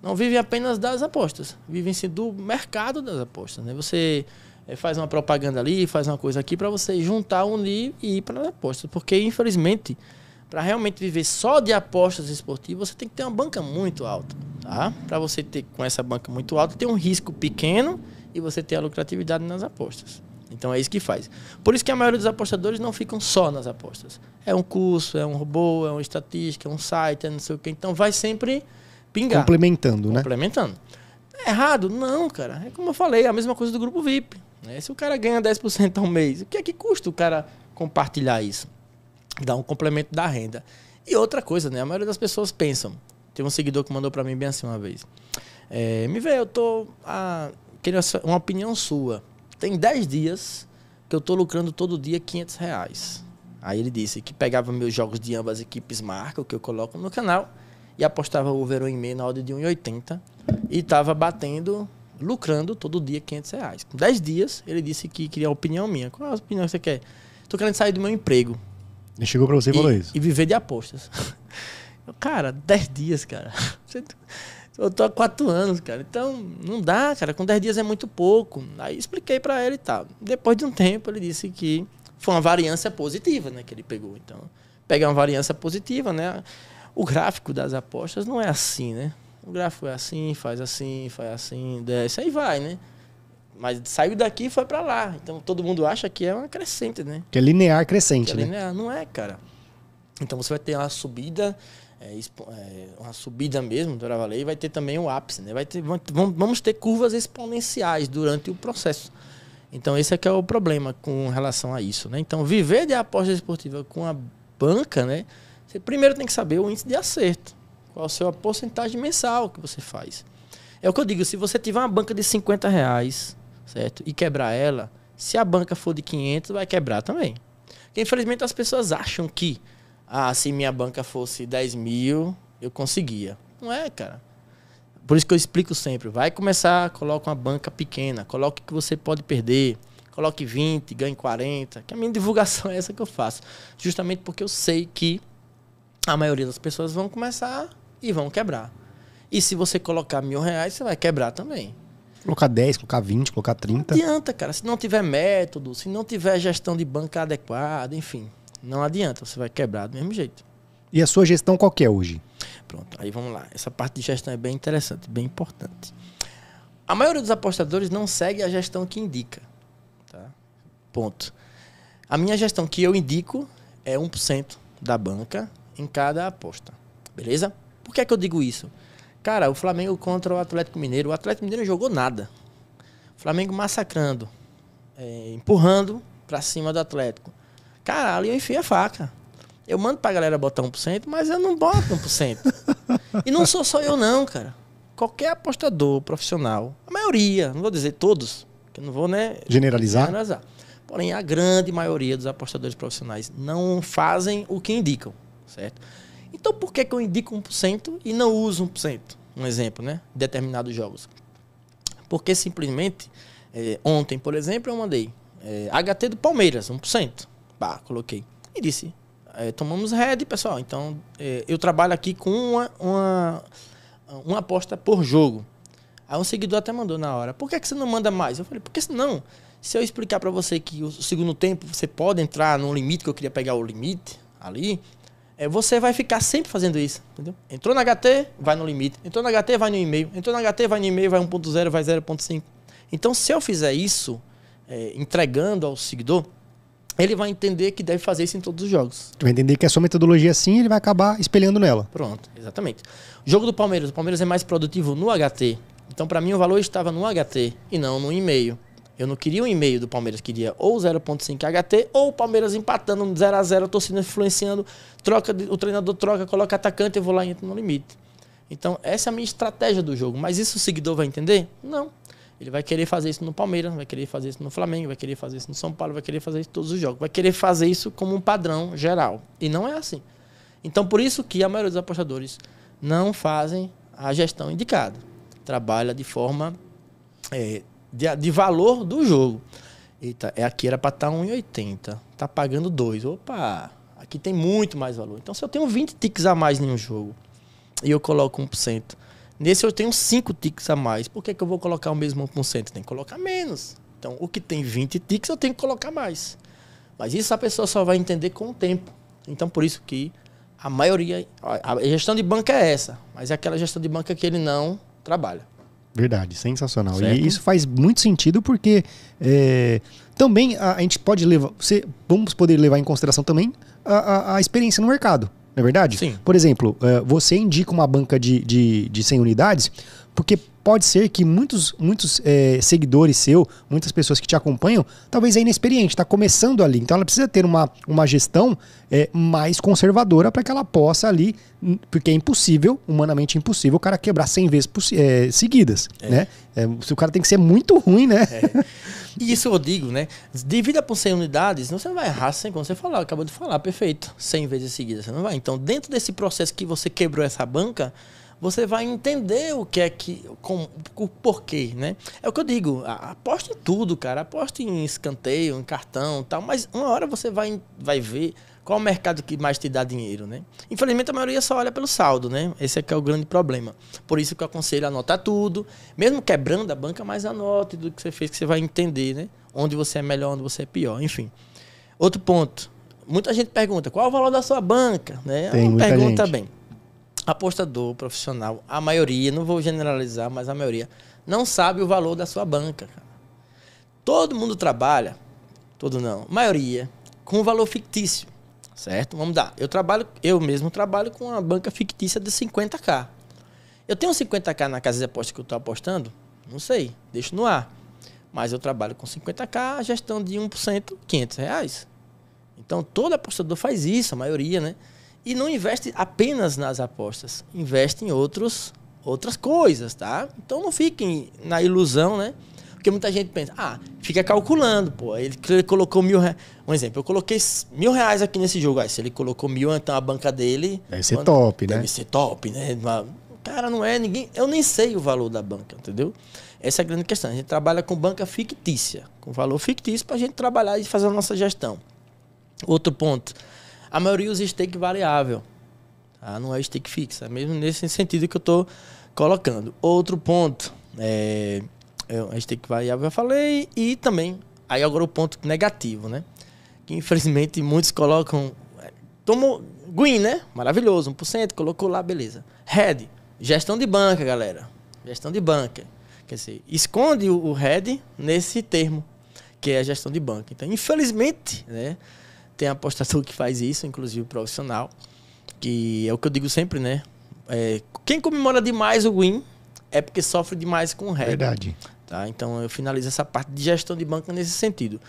B: não vivem apenas das apostas, vivem-se do mercado das apostas. Né? Você eh, faz uma propaganda ali, faz uma coisa aqui para você juntar, unir e ir para as apostas. Porque, infelizmente, para realmente viver só de apostas esportivas, você tem que ter uma banca muito alta. Tá? Para você ter com essa banca muito alta, ter um risco pequeno e você ter a lucratividade nas apostas. Então é isso que faz. Por isso que a maioria dos apostadores não ficam só nas apostas. É um curso, é um robô, é uma estatística, é um site, é não sei o que. Então vai sempre pingar.
A: Complementando, né?
B: Complementando. É errado? Não, cara. É como eu falei, é a mesma coisa do grupo VIP. Né? Se o cara ganha 10% ao mês, o que é que custa o cara compartilhar isso? Dar um complemento da renda. E outra coisa, né? A maioria das pessoas pensam. Tem um seguidor que mandou para mim bem assim uma vez. É, me vê, eu tô a, ah, queria uma opinião sua. Tem 10 dias que eu tô lucrando todo dia 500 reais. Aí ele disse que pegava meus jogos de ambas equipes marca, o que eu coloco no canal, e apostava o Verão em meia na odd de 1,80 e estava batendo, lucrando todo dia 500 reais. Com 10 dias, ele disse que queria a opinião minha. Qual é a opinião que você quer? Tô querendo sair do meu emprego.
A: Ele chegou para você e falou isso?
B: E viver de apostas. Eu, cara, 10 dias, cara. Eu tô há 4 anos, cara. Então, não dá, cara. Com 10 dias é muito pouco. Aí expliquei para ele e tal. Depois de um tempo, ele disse que foi uma variância positiva, né? Que ele pegou. Então, pega uma variância positiva, né? O gráfico das apostas não é assim, né? O gráfico é assim, faz assim, faz assim, desce, aí vai, né? Mas saiu daqui e foi para lá. Então todo mundo acha que é uma crescente, né?
A: Que é linear crescente, é né?
B: Linear. Não é, cara. Então você vai ter uma subida, é, é uma subida mesmo do e vai ter também o ápice, né? Vai ter, vamos ter curvas exponenciais durante o processo. Então esse é que é o problema com relação a isso, né? Então viver de aposta esportiva com a banca, né? Você primeiro tem que saber o índice de acerto. Qual é a sua porcentagem mensal que você faz. É o que eu digo, se você tiver uma banca de 50 reais, certo? E quebrar ela, se a banca for de 500, vai quebrar também. Porque, infelizmente, as pessoas acham que, ah, se minha banca fosse 10 mil, eu conseguia. Não é, cara. Por isso que eu explico sempre. Vai começar, coloca uma banca pequena, coloque o que você pode perder, coloque 20, ganhe 40. Que a minha divulgação é essa que eu faço. Justamente porque eu sei que a maioria das pessoas vão começar e vão quebrar. E se você colocar mil reais, você vai quebrar também.
A: Colocar 10, colocar 20, colocar 30.
B: Não adianta, cara. Se não tiver método, se não tiver gestão de banca adequada, enfim, não adianta. Você vai quebrar do mesmo jeito. E a sua gestão qual é hoje? Pronto, aí vamos lá. Essa parte de gestão é bem interessante, bem importante. A maioria dos apostadores não segue a gestão que indica. Tá? Ponto. A minha gestão que eu indico é 1% da banca em cada aposta. Beleza? Por que, é que eu digo isso? Cara, o Flamengo contra o Atlético Mineiro. O Atlético Mineiro jogou nada. O Flamengo massacrando, é, empurrando pra cima do Atlético. Cara, ali eu enfio a faca. Eu mando pra galera botar 1%, mas eu não boto 1%. e não sou só eu, não, cara. Qualquer apostador profissional, a maioria, não vou dizer todos, que não vou, né?
A: Generalizar. Generalizar.
B: Porém, a grande maioria dos apostadores profissionais não fazem o que indicam certo? Então por que, que eu indico 1% e não uso 1%? Um exemplo, né? Determinados jogos. Porque simplesmente, é, ontem, por exemplo, eu mandei é, eh, HT do Palmeiras, 1%. Bah, coloquei. E disse, é, tomamos red, pessoal. Então, eu trabalho aqui com uma, uma, uma aposta por jogo. Aí um seguidor até mandou na hora, por que, que você não manda mais? Eu falei, porque senão, se eu explicar para você que o segundo tempo você pode entrar no limite, que eu queria pegar o limite ali, é, você vai ficar sempre fazendo isso, entendeu? Entrou na HT, vai no limite. Entrou na HT, vai no e-mail. Entrou na HT, vai no e-mail, vai 1.0, vai 0.5. Então, se eu fizer isso, é, entregando ao seguidor, ele vai entender que deve fazer isso em todos os jogos.
A: Vai entender que a sua metodologia é sim, ele vai acabar espelhando nela.
B: Pronto, exatamente. jogo do Palmeiras. O Palmeiras é mais produtivo no HT. Então, para mim, o valor estava no HT e não no e-mail. Eu não queria um e-mail do Palmeiras, queria ou 0.5 HT ou o Palmeiras empatando um 0 a 0, a torcida influenciando, troca, o treinador troca, coloca atacante, eu vou lá e entro no limite. Então, essa é a minha estratégia do jogo, mas isso o seguidor vai entender? Não. Ele vai querer fazer isso no Palmeiras, vai querer fazer isso no Flamengo, vai querer fazer isso no São Paulo, vai querer fazer isso em todos os jogos, vai querer fazer isso como um padrão geral. E não é assim. Então, por isso que a maioria dos apostadores não fazem a gestão indicada. Trabalha de forma é, de, de valor do jogo. Eita, é aqui era para tá estar 1,80. Tá pagando 2. Opa, aqui tem muito mais valor. Então, se eu tenho 20 ticks a mais em um jogo e eu coloco 1%, nesse eu tenho 5 ticks a mais. Por que, que eu vou colocar o mesmo 1%? Tem que colocar menos. Então, o que tem 20 ticks, eu tenho que colocar mais. Mas isso a pessoa só vai entender com o tempo. Então, por isso que a maioria. A gestão de banca é essa, mas é aquela gestão de banca que ele não trabalha.
A: Verdade, sensacional. Certo? E isso faz muito sentido porque é, também a, a, gente pode levar. Você, vamos poder levar em consideração também a, a, a experiência no mercado. Não é verdade? Sim. Por exemplo, é, você indica uma banca de, de, de 100 unidades, porque pode ser que muitos, muitos é, seguidores seu, muitas pessoas que te acompanham, talvez é inexperiente, está começando ali. Então ela precisa ter uma, uma gestão é, mais conservadora para que ela possa ali, porque é impossível, humanamente impossível, o cara quebrar 100 vezes é, seguidas, é. né? É, o cara tem que ser muito ruim, né? É.
B: E isso eu digo, né? Divida por 100 unidades, você não vai errar sem como você falou, acabou de falar, perfeito. 100 vezes seguidas, você não vai. Então, dentro desse processo que você quebrou essa banca, você vai entender o que é que. Com, o porquê, né? É o que eu digo, Aposte em tudo, cara. Aposte em escanteio, em cartão tal, mas uma hora você vai, vai ver qual é o mercado que mais te dá dinheiro, né? Infelizmente a maioria só olha pelo saldo, né? Esse é que é o grande problema. Por isso que eu aconselho anotar tudo, mesmo quebrando a banca, mais anote do que você fez que você vai entender, né? Onde você é melhor, onde você é pior, enfim. Outro ponto, muita gente pergunta, qual é o valor da sua banca, né? Tem, muita pergunta gente. bem apostador profissional, a maioria, não vou generalizar, mas a maioria, não sabe o valor da sua banca. Todo mundo trabalha, todo não, maioria, com valor fictício, certo? Vamos dar. Eu trabalho, eu mesmo trabalho com uma banca fictícia de 50k. Eu tenho 50k na casa de aposta que eu estou apostando? Não sei, deixo no ar. Mas eu trabalho com 50k, gestão de 1%, 500 reais. Então todo apostador faz isso, a maioria, né? E não investe apenas nas apostas, investe em outros, outras coisas, tá? Então não fiquem na ilusão, né? Porque muita gente pensa, ah, fica calculando, pô, ele colocou mil reais. Um exemplo, eu coloquei mil reais aqui nesse jogo. Aí, se ele colocou mil, então a banca dele. Deve ser quando... top, né? Deve ser top, né? Cara, não é ninguém. Eu nem sei o valor da banca, entendeu? Essa é a grande questão. A gente trabalha com banca fictícia, com valor fictício para a gente trabalhar e fazer a nossa gestão. Outro ponto a maioria usa stake variável, tá? não é stake fixa. É mesmo nesse sentido que eu estou colocando. Outro ponto, é, é stake variável eu falei, e também, aí agora o ponto negativo, né? Que infelizmente muitos colocam. É, tomou Green, né? Maravilhoso, 1%, colocou lá, beleza. Red, gestão de banca, galera. Gestão de banca. Quer dizer, esconde o Red nesse termo, que é a gestão de banca. Então, infelizmente, né? tem apostador que faz isso, inclusive profissional, que é o que eu digo sempre, né? É, quem comemora demais o win é porque sofre demais com o red Verdade. Tá? Então eu finalizo essa parte de gestão de banca nesse sentido.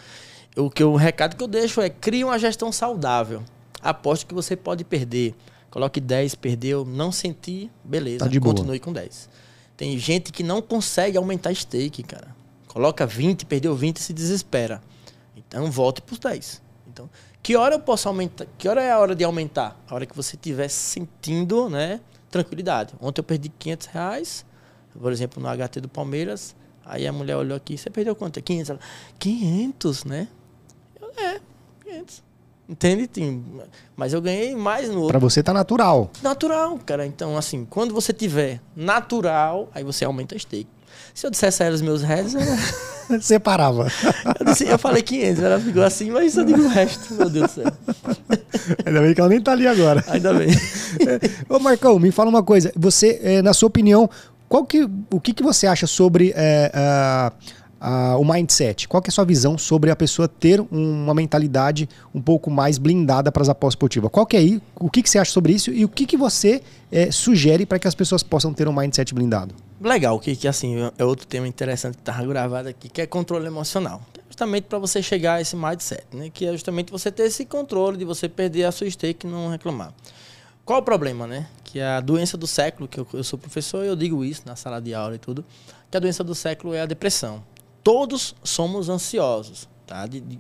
B: O que o recado que eu deixo é crie uma gestão saudável. Aposto que você pode perder. Coloque 10, perdeu, não senti beleza, tá continue boa. com 10. Tem gente que não consegue aumentar stake, cara. Coloca 20, perdeu 20 e se desespera. Então volte para os 10. Então, que hora eu posso aumentar? Que hora é a hora de aumentar? A hora que você estiver sentindo, né? Tranquilidade. Ontem eu perdi 500 reais, por exemplo, no HT do Palmeiras. Aí a mulher olhou aqui, você perdeu quanto? 500? Ela, 500, né? Eu, é, 500. Entende, Tim? Mas eu ganhei mais no outro. Pra você
A: tá natural.
B: Natural, cara. Então, assim, quando você tiver natural, aí você aumenta a stake. Se eu dissesse a ela os meus heads, ela...
A: Separava.
B: Eu, disse, eu falei 500, ela ficou assim, mas eu digo o resto, meu Deus do céu.
A: Ainda bem que ela nem tá ali agora. Ainda bem.
B: É. Ô Marcão, me
A: fala uma coisa. Você, é, na sua opinião, qual que, o que, que você acha sobre é, a o mindset? Qual é a sua visão sobre a pessoa ter uma mentalidade um pouco mais blindada para as apostas esportivas? Qual que é aí? O que, que você acha sobre isso e o que, que você é, sugere para que as pessoas possam ter um mindset blindado?
B: Legal, que, que assim, é outro tema interessante que estava gravado aqui, que é controle emocional. É justamente para você chegar a esse mindset, né? Que é justamente você ter esse controle de você perder a sua stake e não reclamar. Qual o problema, né? Que a doença do século, que eu, eu sou professor e eu digo isso na sala de aula e tudo, que a doença do século é a depressão todos somos ansiosos, tá? De, de,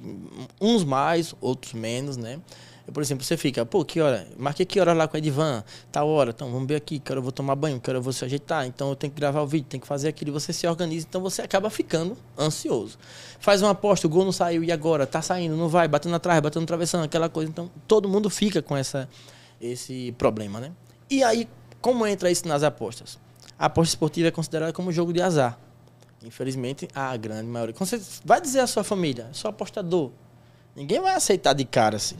B: uns mais, outros menos, né? Eu, por exemplo, você fica, pô, que hora? Marquei que hora lá com a Edvan? Tal hora, então vamos ver aqui, que hora eu vou tomar banho, que hora eu vou se ajeitar, então eu tenho que gravar o vídeo, tenho que fazer aquilo, você se organiza, então você acaba ficando ansioso. Faz uma aposta, o gol não saiu, e agora? Tá saindo, não vai, batendo atrás, batendo travessão, aquela coisa, então todo mundo fica com essa, esse problema, né? E aí, como entra isso nas apostas? A aposta esportiva é considerada como jogo de azar. Infelizmente, a grande maioria. Quando você vai dizer à sua família, sou apostador, ninguém vai aceitar de cara assim.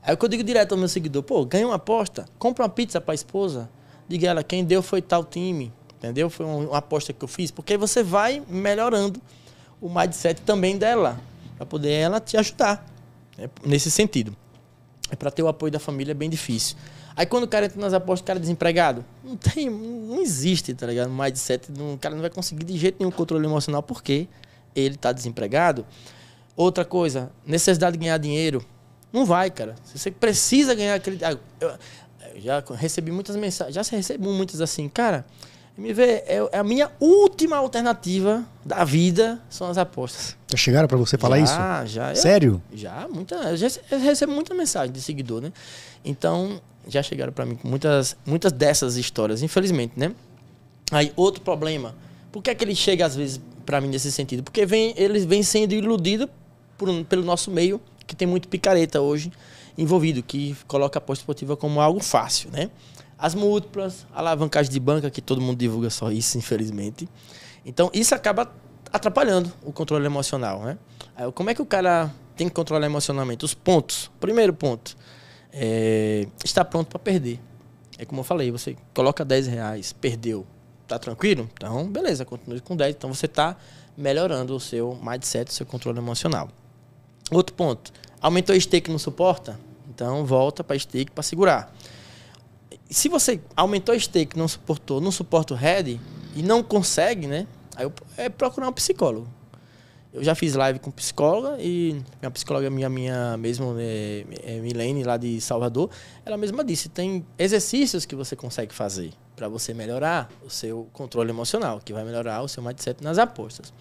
B: Aí é o que eu digo direto ao meu seguidor, pô, ganha uma aposta, compra uma pizza para a esposa, diga ela, quem deu foi tal time, entendeu? Foi uma aposta que eu fiz, porque aí você vai melhorando o mindset também dela, para poder ela te ajudar, né? nesse sentido. É para ter o apoio da família é bem difícil. Aí quando o cara entra nas apostas, o cara é desempregado. Não tem, não existe, tá ligado? Mais de sete, o cara não vai conseguir de jeito nenhum controle emocional porque ele tá desempregado. Outra coisa, necessidade de ganhar dinheiro. Não vai, cara. Se você precisa ganhar aquele. Ah, eu, eu já recebi muitas mensagens, já recebi muitas assim, cara. MV é, é a minha última alternativa da vida são as apostas.
A: Já chegaram para você falar já, isso? Já, já. Sério?
B: Já, muita, eu, já, recebo muita mensagem de seguidor, né? Então, já chegaram para mim muitas, muitas dessas histórias, infelizmente, né? Aí, outro problema. Por que é que ele chega, às vezes, para mim nesse sentido? Porque vem, ele vem sendo iludido por, pelo nosso meio, que tem muito picareta hoje envolvido, que coloca a aposta esportiva como algo fácil, né? As múltiplas, alavancagem de banca, que todo mundo divulga só isso, infelizmente. Então, isso acaba atrapalhando o controle emocional, né? Como é que o cara tem que controlar emocionalmente? Os pontos. Primeiro ponto, é, está pronto para perder. É como eu falei, você coloca 10 reais, perdeu, tá tranquilo? Então, beleza, continue com 10. Então você está melhorando o seu mindset, o seu controle emocional. Outro ponto, aumentou a stake não suporta? Então volta para stake para segurar. Se você aumentou a stake, não suportou, não suporta o head e não consegue, né, Aí eu é procurar um psicólogo. Eu já fiz live com psicóloga e minha psicóloga, minha, minha mesmo, é, é Milene, lá de Salvador, ela mesma disse: tem exercícios que você consegue fazer para você melhorar o seu controle emocional, que vai melhorar o seu mindset nas apostas.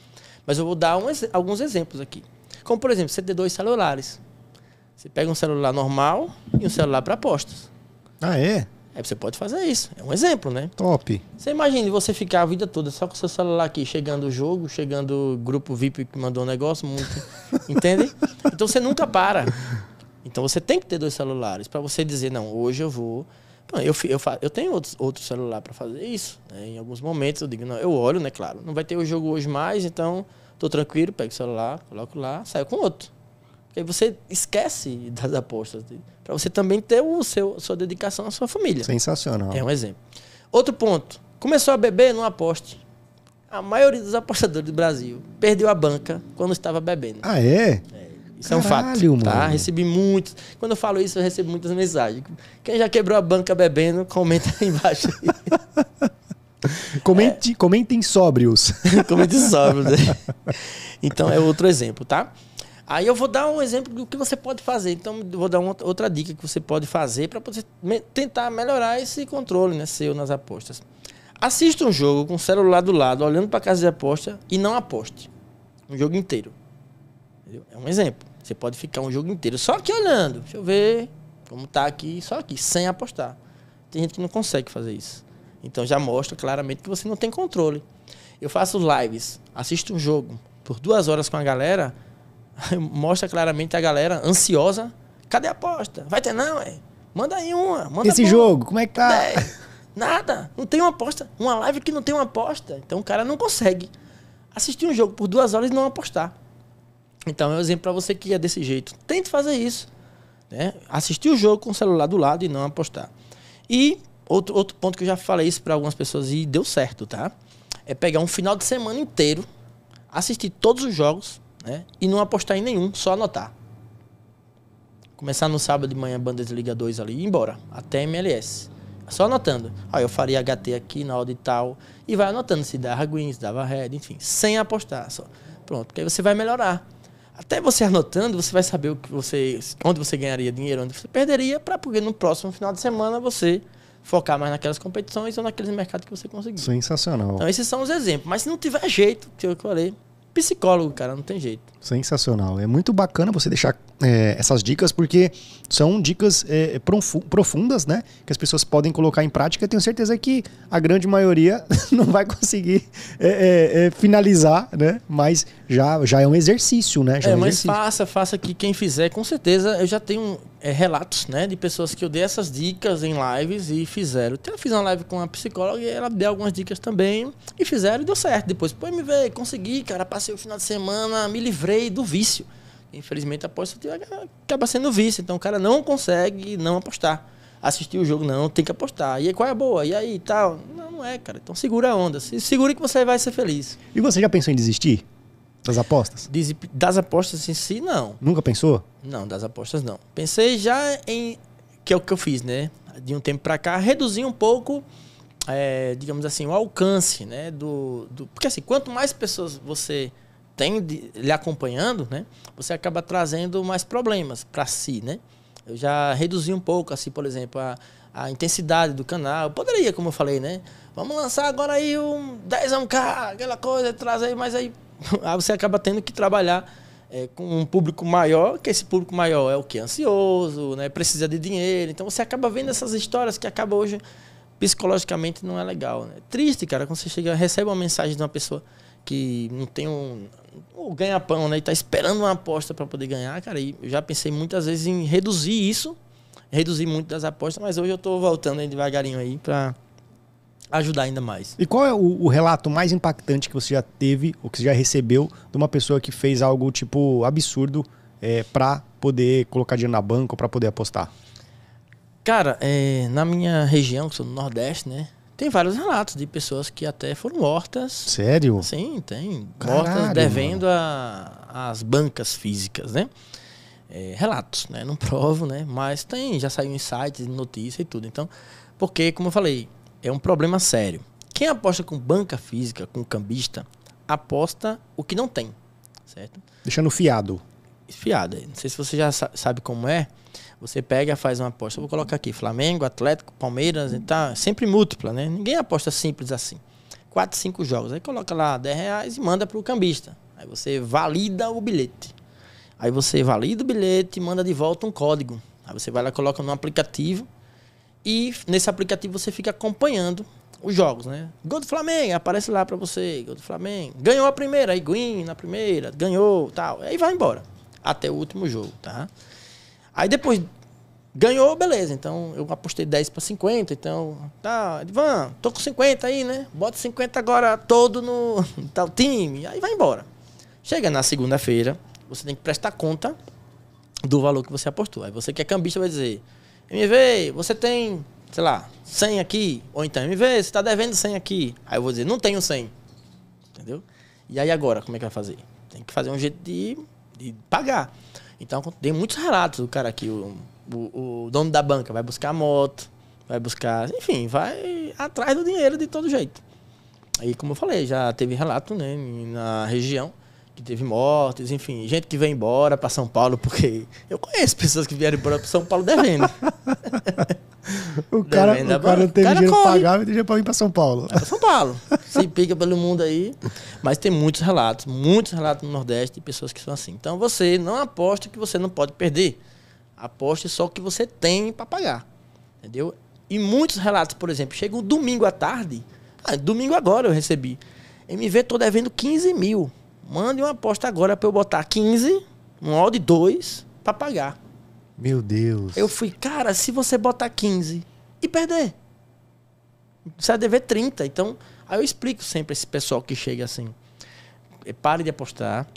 B: Mas eu vou dar um, alguns exemplos aqui. Como, por exemplo, você tem dois celulares. Você pega um celular normal e um celular para apostas. Ah, é? Aí é, você pode fazer isso. É um exemplo, né? Top. Você imagina você ficar a vida toda só com seu celular aqui, chegando o jogo, chegando o grupo VIP que mandou um negócio, muito, entende? Então você nunca para. Então você tem que ter dois celulares para você dizer, não, hoje eu vou. Não, eu, eu, eu tenho outro outro celular para fazer isso. Né? Em alguns momentos eu digo, não, eu olho, né? Claro, não vai ter o jogo hoje mais, então tô tranquilo, pego o celular, coloco lá, saio com outro. E você esquece das apostas. Para você também ter o seu, sua dedicação à sua família.
A: Sensacional. É um
B: exemplo. Outro ponto. Começou a beber, não aposte. A maioria dos apostadores do Brasil perdeu a banca quando estava bebendo. Ah, é? é
A: isso Caralho, é um fato. Tá? Mano. Tá?
B: Recebi muitos. Quando eu falo isso, eu recebo muitas mensagens. Quem já quebrou a banca bebendo, comenta aí embaixo.
A: Comente, é. Comentem sóbrios. comentem sóbrios. Né?
B: Então é outro exemplo, tá? Aí eu vou dar um exemplo do que você pode fazer. Então, vou dar uma, outra dica que você pode fazer para me, tentar melhorar esse controle né, seu nas apostas. Assista um jogo com o celular do lado, olhando para a casa de aposta e não aposte. Um jogo inteiro. Entendeu? É um exemplo. Você pode ficar um jogo inteiro só aqui olhando. Deixa eu ver como tá aqui, só aqui, sem apostar. Tem gente que não consegue fazer isso. Então já mostra claramente que você não tem controle. Eu faço lives, assisto um jogo por duas horas com a galera mostra claramente a galera ansiosa. Cadê a aposta? Vai ter não, é? Manda aí uma. Manda Esse jogo, como é que tá? É, nada, não tem uma aposta. Uma live que não tem uma aposta. Então o cara não consegue assistir um jogo por duas horas e não apostar. Então é um exemplo para você que é desse jeito. Tente fazer isso. Né? Assistir o jogo com o celular do lado e não apostar. E outro, outro ponto que eu já falei isso para algumas pessoas e deu certo, tá? É pegar um final de semana inteiro, assistir todos os jogos né? E não apostar em nenhum, só anotar. Começar no sábado de manhã, banda desliga 2 ali, e ir embora, até MLS. Só anotando. ah, eu faria HT aqui na hora de tal. E vai anotando se dava green, se dava red, enfim. Sem apostar só. Pronto, porque aí você vai melhorar. Até você anotando, você vai saber o que você, onde você ganharia dinheiro, onde você perderia, para poder no próximo final de semana você focar mais naquelas competições ou naqueles mercados que você conseguiu. Sensacional. Então, esses são os exemplos. Mas se não tiver jeito, que eu falei, psicólogo, cara, não tem jeito.
A: Sensacional. É muito bacana você deixar é, essas dicas, porque são dicas é, profundas, né? Que as pessoas podem colocar em prática. tenho certeza que a grande maioria não vai conseguir é, é, é finalizar, né? Mas já, já é um exercício, né? Já é, é um mas exercício.
B: faça, faça que quem fizer, com certeza. Eu já tenho é, relatos, né, de pessoas que eu dei essas dicas em lives e fizeram. Então, eu fiz uma live com uma psicóloga e ela deu algumas dicas também e fizeram e deu certo. Depois, pô, me veio, consegui, cara, passei o final de semana, me livrei do vício. Infelizmente, a aposta acaba sendo vício, então o cara não consegue não apostar assistir o jogo, não, tem que apostar. E aí, qual é a boa? E aí, tal? Não, não é, cara. Então segura a onda. Segura que você vai ser feliz. E você já pensou em desistir? Das apostas? Diz, das apostas em si, não. Nunca pensou? Não, das apostas não. Pensei já em. Que é o que eu fiz, né? De um tempo para cá, reduzir um pouco, é, digamos assim, o alcance, né? Do, do, porque assim, quanto mais pessoas você tem de, lhe acompanhando, né? Você acaba trazendo mais problemas para si, né? Eu já reduzi um pouco, assim, por exemplo, a, a intensidade do canal. Eu poderia, como eu falei, né? Vamos lançar agora aí um 10 k aquela coisa, traz aí, mas aí Aí você acaba tendo que trabalhar é, com um público maior, que esse público maior é o que? Ansioso, né? precisa de dinheiro. Então você acaba vendo essas histórias que acaba hoje psicologicamente não é legal. Né? Triste, cara, quando você chega, recebe uma mensagem de uma pessoa que não tem um, um ganha-pão, né? E tá esperando uma aposta para poder ganhar, cara. E eu já pensei muitas vezes em reduzir isso, reduzir muito das apostas, mas hoje eu estou voltando devagarinho aí para ajudar ainda mais.
A: E qual é o, o, relato mais impactante que você já teve ou que você já recebeu de uma pessoa que fez algo tipo absurdo é, para poder colocar dinheiro na banca ou para poder apostar?
B: Cara, é, na minha região, que sou do Nordeste, né? Tem vários relatos de pessoas que até foram mortas. Sério? Sim, tem. Caralho, mortas devendo às bancas físicas, né? É, relatos, né? Não provo, né? Mas tem, já saiu em sites, notícia e tudo. Então, porque, como eu falei, é um problema sério. Quem aposta com banca física, com cambista, aposta o que não tem, certo? Deixando fiado. Fiado. Não sei se você já sabe como é. Você pega, faz uma aposta. Vou colocar aqui: Flamengo, Atlético, Palmeiras, tá sempre múltipla, né? Ninguém aposta simples assim. Quatro, cinco jogos. Aí coloca lá 10 reais e manda pro cambista. Aí você valida o bilhete. Aí você valida o bilhete e manda de volta um código. Aí você vai lá, coloca no aplicativo e nesse aplicativo você fica acompanhando os jogos, né? Gol do Flamengo, aparece lá para você, gol do Flamengo. Ganhou a primeira, aí win na primeira, ganhou, tal. Aí vai embora até o último jogo, tá? Aí depois ganhou, beleza. Então eu apostei 10 para 50, então tá, Ivan, tô com 50 aí, né? Bota 50 agora todo no tal time, aí vai embora. Chega na segunda-feira, você tem que prestar conta do valor que você apostou. Aí você que é cambista vai dizer: MV, você tem, sei lá, 100 aqui? Ou então, MV, você tá devendo 100 aqui. Aí eu vou dizer, não tenho 100. Entendeu? E aí agora, como é que vai fazer? Tem que fazer um jeito de, de pagar. Então, tem muitos relatos do cara aqui, o, o, o dono da banca vai buscar moto, vai buscar, enfim, vai atrás do dinheiro de todo jeito. Aí, como eu falei, já teve relato né, na região que teve mortes, enfim, gente que vem embora para São Paulo, porque eu conheço pessoas que vieram embora para São Paulo devendo. o cara, devendo, o cara não teve dinheiro para pagar,
A: mas tem dinheiro para vir para São Paulo. É para São
B: Paulo. Se pica pelo mundo aí. Mas tem muitos relatos, muitos relatos no Nordeste de pessoas que são assim. Então você não aposta que você não pode perder. Aposte só o que você tem para pagar. Entendeu? E muitos relatos, por exemplo, chegam domingo à tarde. Ah, domingo agora eu recebi. MV tô devendo 15 mil mande uma aposta agora para eu botar 15, um all de 2 para pagar. Meu
A: Deus. Eu
B: fui, cara, se você botar 15 e perder, você vai dever 30. Então, aí eu explico sempre esse pessoal que chega assim: é, pare de apostar,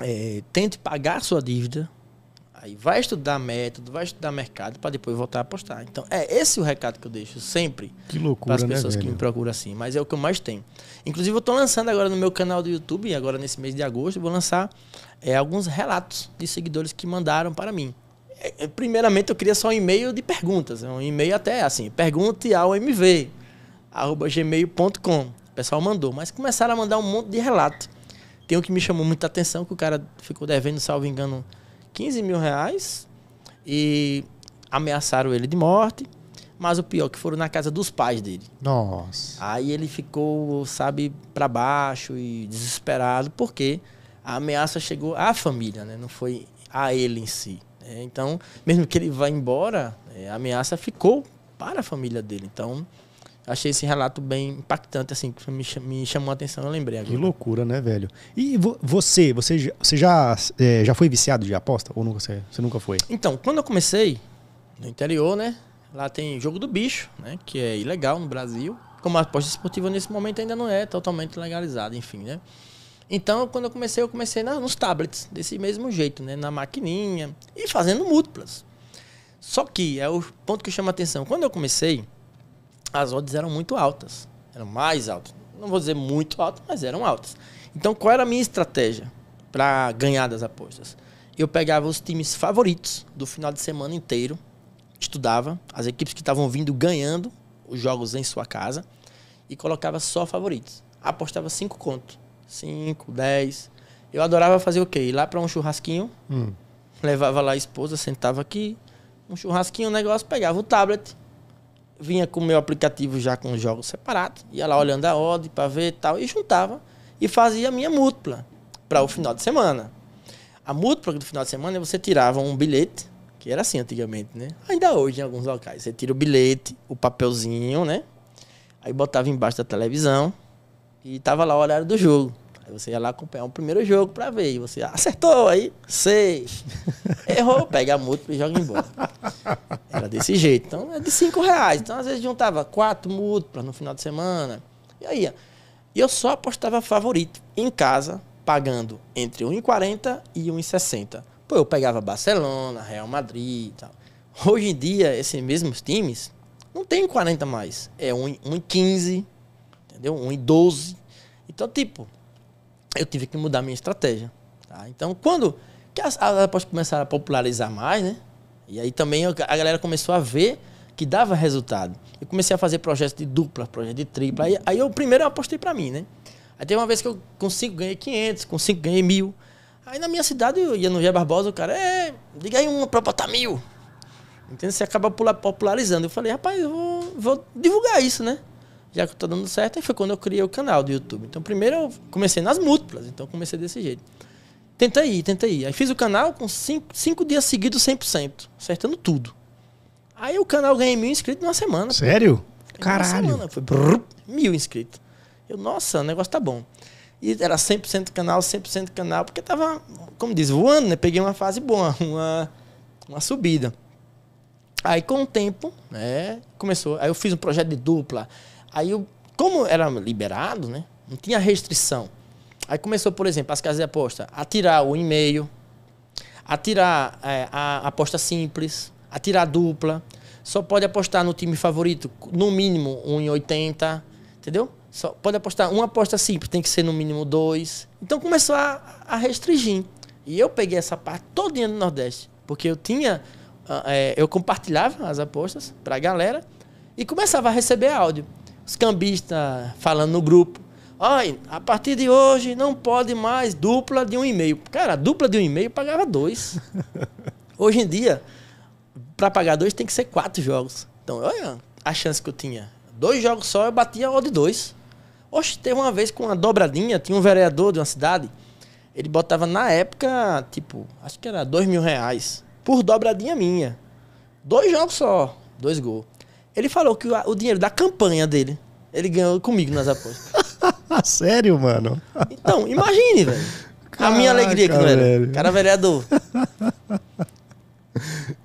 B: é, tente pagar a sua dívida, Aí vai estudar método, vai estudar mercado para depois voltar a apostar. Então, é esse o recado que eu deixo sempre para as né, pessoas né, que me procuram assim. Mas é o que eu mais tenho. Inclusive, eu estou lançando agora no meu canal do YouTube, agora nesse mês de agosto, vou lançar é, alguns relatos de seguidores que mandaram para mim. É, é, primeiramente, eu queria só um e-mail de perguntas. Né? Um e-mail até assim, pergunte ao mv, arroba gmail.com. O pessoal mandou, mas começaram a mandar um monte de relato. Tem um que me chamou muita atenção, que o cara ficou devendo, salvo engano, 15 mil reais e ameaçaram ele de morte. Mas o pior, é que foram na casa dos pais dele.
A: Nossa.
B: Aí ele ficou, sabe, para baixo e desesperado, porque a ameaça chegou à família, né? Não foi a ele em si. Né? Então, mesmo que ele vá embora, é, a ameaça ficou para a família dele. Então, achei esse relato bem impactante, assim, que me, chamou a atenção, eu lembrei agora. Que
A: loucura, né, velho? E você, você, já, você já, é, já foi viciado de aposta? Ou nunca, você, você nunca foi?
B: Então, quando eu comecei, no interior, né, lá tem jogo do bicho, né, que é ilegal no Brasil. Como a aposta esportiva nesse momento ainda não é totalmente legalizada, enfim, né. Então, quando eu comecei, eu comecei na, nos tablets, desse mesmo jeito, né, na maquininha e fazendo múltiplas. Só que é o ponto que chama atenção. Quando eu comecei, as odds eram muito altas. Eram mais altas. Não vou dizer muito altas, mas eram altas. Então, qual era a minha estratégia para ganhar das apostas? Eu pegava os times favoritos do final de semana inteiro, estudava as equipes que estavam vindo ganhando os jogos em sua casa e colocava só favoritos. Apostava 5 conto. 5, 10. Eu adorava fazer o quê? Ir lá para um churrasquinho, hum. levava lá a esposa, sentava aqui, um churrasquinho, um negócio, pegava o tablet, vinha com o meu aplicativo já com os jogos separados, ia lá olhando a odd para ver e tal, e juntava e fazia a minha múltipla para o final de semana. A múltipla do final de semana você tirava um bilhete, que era assim antigamente, né? Ainda hoje em alguns locais. Você tira o bilhete, o papelzinho, né? Aí botava embaixo da televisão e tava lá o horário do jogo. Aí você ia lá acompanhar o um primeiro jogo para ver. E você acertou, aí seis. Errou, pega a múltipla e joga embora. Era desse jeito. Então é de cinco reais. Então às vezes juntava quatro múltiplas no final de semana. E aí, e eu só apostava favorito em casa, pagando entre 1,40 e 1,60. Pô, eu pegava Barcelona, Real Madrid e tal. Hoje em dia, esses mesmos times não tem 40 mais. É 1,15, entendeu? 1,12. Então, tipo, eu tive que mudar minha estratégia. Tá? Então, quando que as, as apostas começaram a popularizar mais, né? E aí também a galera começou a ver que dava resultado. Eu comecei a fazer projetos de dupla, projetos de tripla. Aí, aí eu primeiro eu apostei para mim, né? Aí teve uma vez que eu com cinco ganhei 500, com 5 ganhei mil. Aí na minha cidade, eu ia no Gé Barbosa, o cara, é, diga aí uma pra botar mil. Entende? Você acaba popularizando. Eu falei, rapaz, eu vou, vou divulgar isso, né? já que está dando certo, aí foi quando eu criei o canal do YouTube. Então, primeiro eu comecei nas múltiplas, então comecei desse jeito. Tenta aí, tenta aí. Aí fiz o canal com cinco, cinco dias seguidos 100%, acertando tudo. Aí o canal ganhei mil inscritos numa semana. Sério?
A: Pô. Caralho. Uma semana, foi brrr,
B: mil inscritos. Eu, nossa, o negócio tá bom. E era 100% canal, 100% canal, porque tava, como diz, voando, né? Peguei uma fase boa, uma, uma subida. Aí com o tempo, né, começou. Aí eu fiz um projeto de dupla, Aí, eu, como era liberado, né? Não tinha restrição. Aí começou, por exemplo, as casas de aposta a tirar o e-mail, a tirar é, a aposta simples, a tirar a dupla. Só pode apostar no time favorito, no mínimo 1,80, entendeu? Só pode apostar uma aposta simples, tem que ser no mínimo dois. Então começou a, a restringir. E eu peguei essa parte todinha do Nordeste, porque eu tinha, ah, é, eu compartilhava as apostas para a galera e começava a receber áudio os cambistas falando no grupo. Olha, a partir de hoje não pode mais dupla de um e-mail. Cara, dupla de um e-mail pagava dois. hoje em dia, para pagar dois tem que ser quatro jogos. Então, olha a chance que eu tinha. Dois jogos só, eu batia o de dois. Oxe, teve uma vez com uma dobradinha, tinha um vereador de uma cidade, ele botava na época, tipo, acho que era dois mil reais, por dobradinha minha. Dois jogos só, dois gols. Ele falou que o, o dinheiro da campanha dele, ele ganhou comigo nas apostas.
A: Sério, mano?
B: Então, imagine, velho. A minha alegria que não era. Velho. Cara vereador.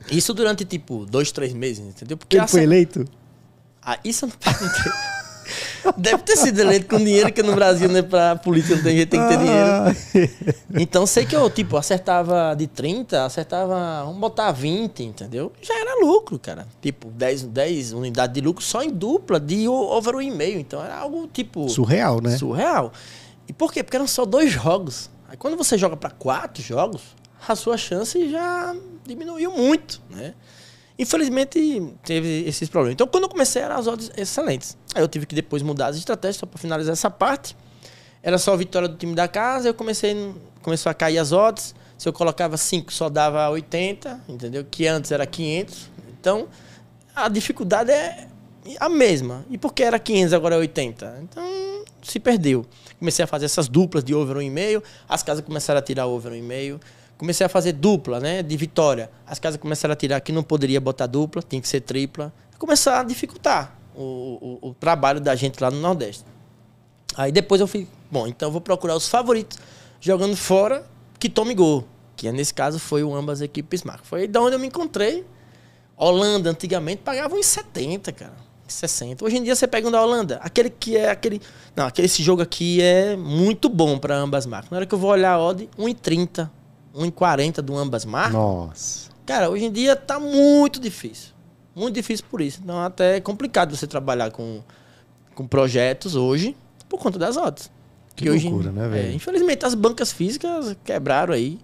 B: Isso durante, tipo, dois, três meses, entendeu? Porque ele foi eleito? Ah, isso eu não perguntei. Deve ter sido eleito com dinheiro, que no Brasil, né, pra política não tem jeito, tem que ter ah. dinheiro. Então sei que eu, tipo, acertava de 30, acertava, vamos botar 20, entendeu? Já era lucro, cara. Tipo, 10, 10 unidades de lucro só em dupla de over um e meio. Então era algo, tipo. Surreal, né? Surreal. E por quê? Porque eram só dois jogos. Aí quando você joga para quatro jogos, a sua chance já diminuiu muito, né? Infelizmente, teve esses problemas. Então, quando eu comecei, eram as odds excelentes. Aí eu tive que depois mudar as estratégias, só para finalizar essa parte. Era só a vitória do time da casa, eu comecei, começou a cair as odds. Se eu colocava 5, só dava 80, entendeu? Que antes era 500. Então, a dificuldade é a mesma. E porque era 500, agora é 80? Então, se perdeu. Comecei a fazer essas duplas de over 1,5, as casas começaram a tirar over 1,5. Comecei a fazer dupla, né? De vitória. As casas começaram a tirar que não poderia botar dupla, tinha que ser tripla. Começar a dificultar o, o, o trabalho da gente lá no Nordeste. Aí depois eu fui, bom, então eu vou procurar os favoritos jogando fora que tome gol. Que nesse caso foi o ambas equipes marcam. Foi da onde eu me encontrei. Holanda, antigamente, pagava uns 70, cara. 60. Hoje em dia você pega um da Holanda. Aquele que é aquele. Não, aquele esse jogo aqui é muito bom para ambas marcas. Na hora que eu vou olhar a odd, 1,30. 1,40 de ambas marcas.
A: Nossa.
B: Cara, hoje em dia tá muito difícil. Muito difícil por isso. Então até é complicado você trabalhar com, com projetos hoje por conta das odds. Que, que loucura, hoje, né, velho? É, infelizmente as bancas físicas quebraram aí.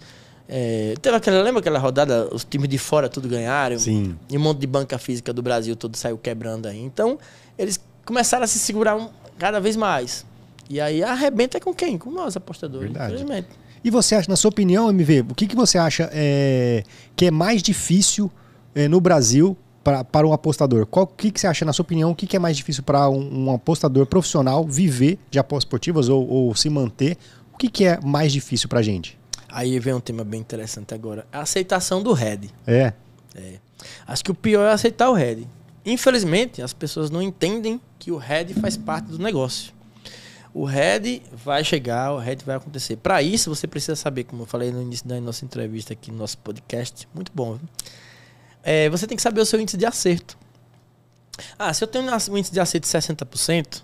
B: É, teve aquela, lembra aquela rodada, os times de fora tudo ganharam? Sim. E um monte de banca física do Brasil todo saiu quebrando aí. Então, eles começaram a se segurar um, cada vez mais. E aí arrebenta com quem? Com nós, apostadores, Verdade. infelizmente.
A: E você acha, na sua opinião, MV, o que, que você acha é, que é mais difícil é, no Brasil pra, para um apostador? Qual que, que você acha, na sua opinião, o que, que é mais difícil para um, um, apostador profissional viver de apostas esportivas ou, ou, se manter? O que, que é mais difícil para a gente?
B: Aí vem um tema bem interessante agora. A aceitação do head.
A: É. é.
B: Acho que o pior é aceitar o head. Infelizmente, as pessoas não entendem que o head faz parte do negócio. O head vai chegar, o head vai acontecer. Para isso, você precisa saber, como eu falei no início da nossa entrevista aqui no nosso podcast, muito bom. É, você tem que saber o seu índice de acerto. Ah, se eu tenho um índice de acerto de 60%,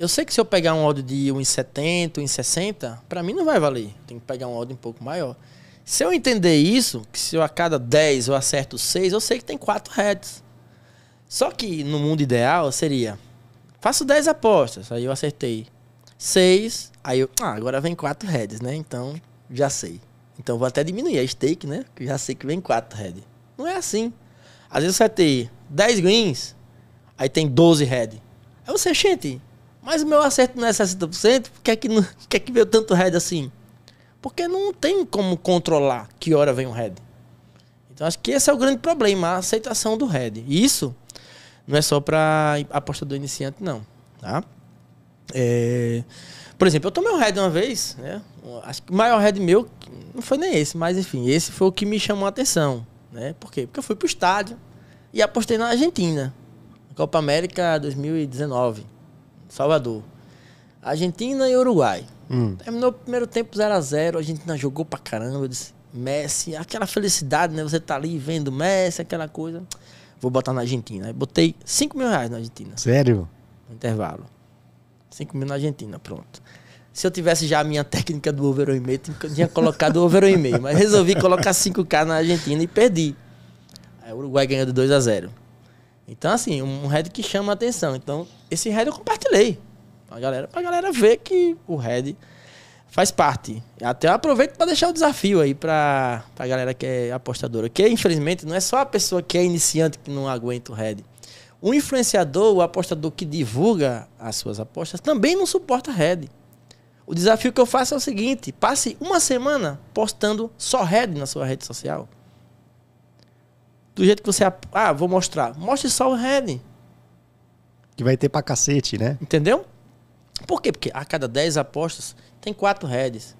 B: eu sei que se eu pegar um áudio de 1,70, 1,60, para mim não vai valer. Tem que pegar um áudio um pouco maior. Se eu entender isso, que se eu a cada 10 eu acerto 6, eu sei que tem 4 heads. Só que no mundo ideal seria: faço 10 apostas, aí eu acertei 6. Aí eu, ah, agora vem 4 heads, né? Então, já sei. Então vou até diminuir a stake, né? Que já sei que vem 4 head. Não é assim. Às vezes você tem 10 greens, aí tem 12 head. Aí você, gente, mas o meu acerto não é 60%, por que é que, não, por que, é que veio tanto head assim? Porque não tem como controlar que hora vem um head. Então acho que esse é o grande problema, a aceitação do head. E isso não é só para apostador iniciante, não. Tá? É... Por exemplo, eu tomei um head uma vez, né? Acho que o maior head meu não foi nem esse, mas enfim, esse foi o que me chamou a atenção, né? Por quê? Porque eu fui pro estádio e apostei na Argentina, Copa América 2019, Salvador. Argentina e Uruguai. Hum. Terminou o primeiro tempo 0 a 0 a Argentina jogou pra caramba, eu disse, Messi, aquela felicidade, né? Você tá ali vendo Messi, aquela coisa. Vou botar na Argentina. Aí botei 5 mil reais na Argentina. Sério? No intervalo. 5 mil na Argentina, pronto. Se eu tivesse já a minha técnica do over e meio, tinha colocado o over e meio. Mas resolvi colocar 5K na Argentina e perdi. Aí o Uruguai ganhou de 2 a 0 Então, assim, um head que chama a atenção. Então, esse head eu compartilhei. Pra galera, pra galera ver que o head faz parte. Até eu aproveito para deixar o desafio aí pra, pra galera que é apostadora. Que, infelizmente, não é só a pessoa que é iniciante que não aguenta o head. O influenciador, o apostador que divulga as suas apostas, também não suporta head. O desafio que eu faço é o seguinte: passe uma semana postando só head na sua rede social. Do jeito que você. Ah, vou mostrar. Mostre só o head.
A: Que vai ter pra cacete, né?
B: Entendeu? Por quê? Porque a cada 10 apostas tem 4 heads.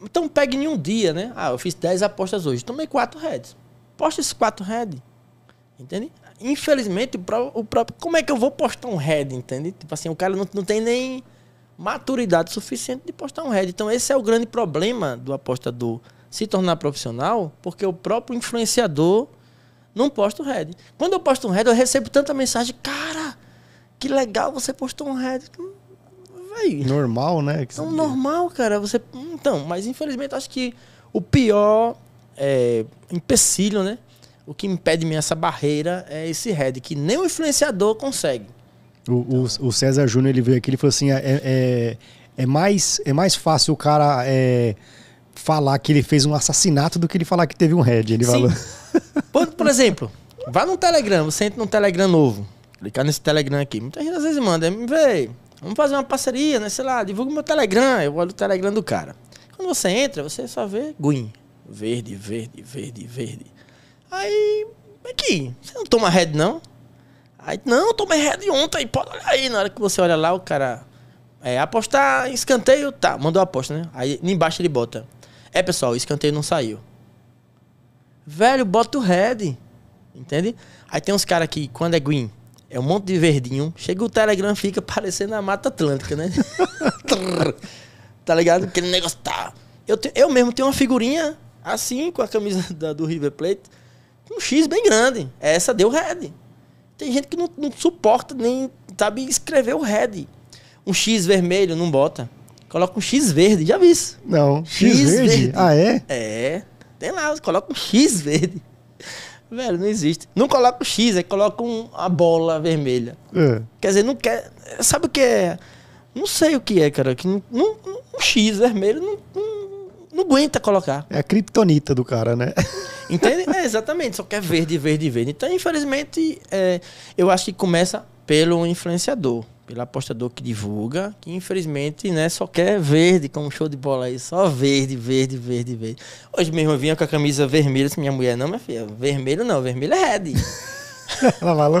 B: Então pegue em um dia, né? Ah, eu fiz 10 apostas hoje. Tomei 4 heads. Poste esses 4 reds. Entende? infelizmente, o próprio. Como é que eu vou postar um head, entende? Tipo assim, o cara não, não tem nem maturidade suficiente de postar um head. Então, esse é o grande problema do apostador se tornar profissional, porque o próprio influenciador não posta um head. Quando eu posto um head, eu recebo tanta mensagem, cara, que legal você postou um head. Hum, véi,
A: normal, né?
B: Que então, normal, cara. Você... Então, mas infelizmente acho que o pior é, empecilho, né? o que impede mim essa barreira é esse head, que nem o influenciador consegue.
A: O, o, o César Júnior ele veio aqui ele falou assim: é, é, é, é, mais, é mais fácil o cara é, falar que ele fez um assassinato do que ele falar que teve um head. Ele Sim. falou.
B: Por, por exemplo, vá no Telegram, você entra num Telegram novo. Clicar nesse Telegram aqui. Muita gente às vezes manda, me vê, vamos fazer uma parceria, né? Sei lá, divulga meu Telegram, eu olho o Telegram do cara. Quando você entra, você só vê green. Verde, verde, verde, verde. Aí, aqui, você não toma Red não? Aí, não, tomei Red ontem, pode olhar aí. Na hora que você olha lá, o cara é, apostar escanteio, tá, mandou aposta, né? Aí embaixo ele bota. É, pessoal, o escanteio não saiu. Velho, bota o Red. Entende? Aí tem uns caras que, quando é green, é um monte de verdinho. Chega o Telegram, fica parecendo a Mata Atlântica, né? tá ligado? Aquele negócio tá. Eu, te, eu mesmo tenho uma figurinha assim, com a camisa da, do River Plate um X bem grande. Essa deu red. Tem gente que não, não suporta nem, sabe, escrever o red. Um X vermelho, não bota. Coloca um X verde, já vi isso. Não, X, X verde? verde? Ah, é? É. Tem lá, coloca um X verde. Velho, não existe. Não coloca o X, aí coloca um, a bola vermelha. É. Quer dizer, não quer. Sabe o que é? Não sei o que é, cara. Que não, não um X vermelho não, não não aguenta colocar. É a criptonita do cara, né? Entende? É, exatamente, só quer verde, verde, verde. Então, infelizmente, é, eu acho que começa pelo influenciador, pelo apostador que divulga, que infelizmente né, só quer verde, como um show de bola aí, só verde, verde, verde, verde. Hoje mesmo eu vinha com a camisa vermelha, Se minha mulher, não, minha filha, vermelho não, vermelho é red. Ela falou?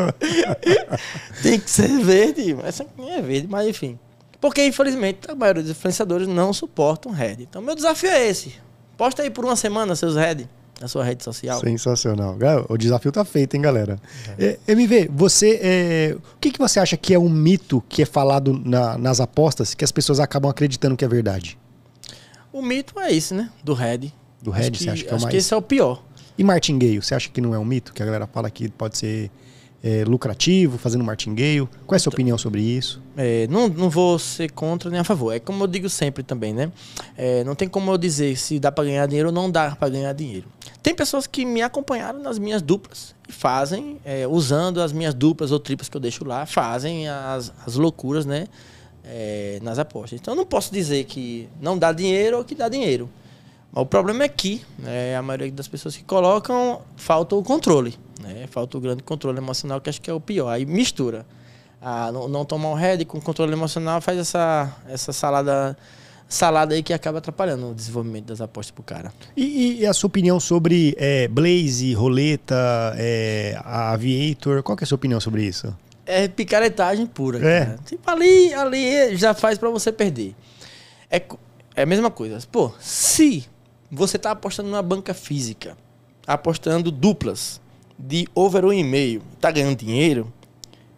B: Tem que ser verde, mas é verde, mas enfim. Porque, infelizmente, a maioria dos influenciadores não suportam red. Então, meu desafio é esse. Posta aí por uma semana seus reds na sua rede social.
A: Sensacional. O desafio tá feito, hein, galera? É. é MV, você. É, o que, que você acha que é um mito que é falado na, nas apostas que as pessoas acabam acreditando que é verdade?
B: O mito é esse né? Do Red. Do Red, você acha que é o mais? Acho que esse é o pior.
A: E martingale, você acha que não é um mito? Que a galera fala que pode ser é, lucrativo, fazendo martingale? Qual é a sua então, opinião sobre isso?
B: É, não, não vou ser contra nem a favor. É como eu digo sempre também, né? É, não tem como eu dizer se dá para ganhar dinheiro ou não dá para ganhar dinheiro. Tem pessoas que me acompanharam nas minhas duplas e fazem, é, usando as minhas duplas ou triplas que eu deixo lá, fazem as, as loucuras, né? É, nas apostas. Então, eu não posso dizer que não dá dinheiro ou que dá dinheiro. O problema é que né, a maioria das pessoas que colocam falta o controle, né? falta o grande controle emocional, que acho que é o pior. Aí mistura. Ah, não, não tomar um head com controle emocional faz essa, essa salada salada aí que acaba atrapalhando o desenvolvimento das apostas pro cara.
A: E, e a sua opinião sobre é, Blaze, roleta, é, Aviator? Qual que é a sua opinião sobre isso?
B: É picaretagem pura. É. Cara. Tipo, ali, ali já faz para você perder. É, é a mesma coisa. Pô, se você está apostando numa banca física, apostando duplas de over um e meio, tá ganhando dinheiro.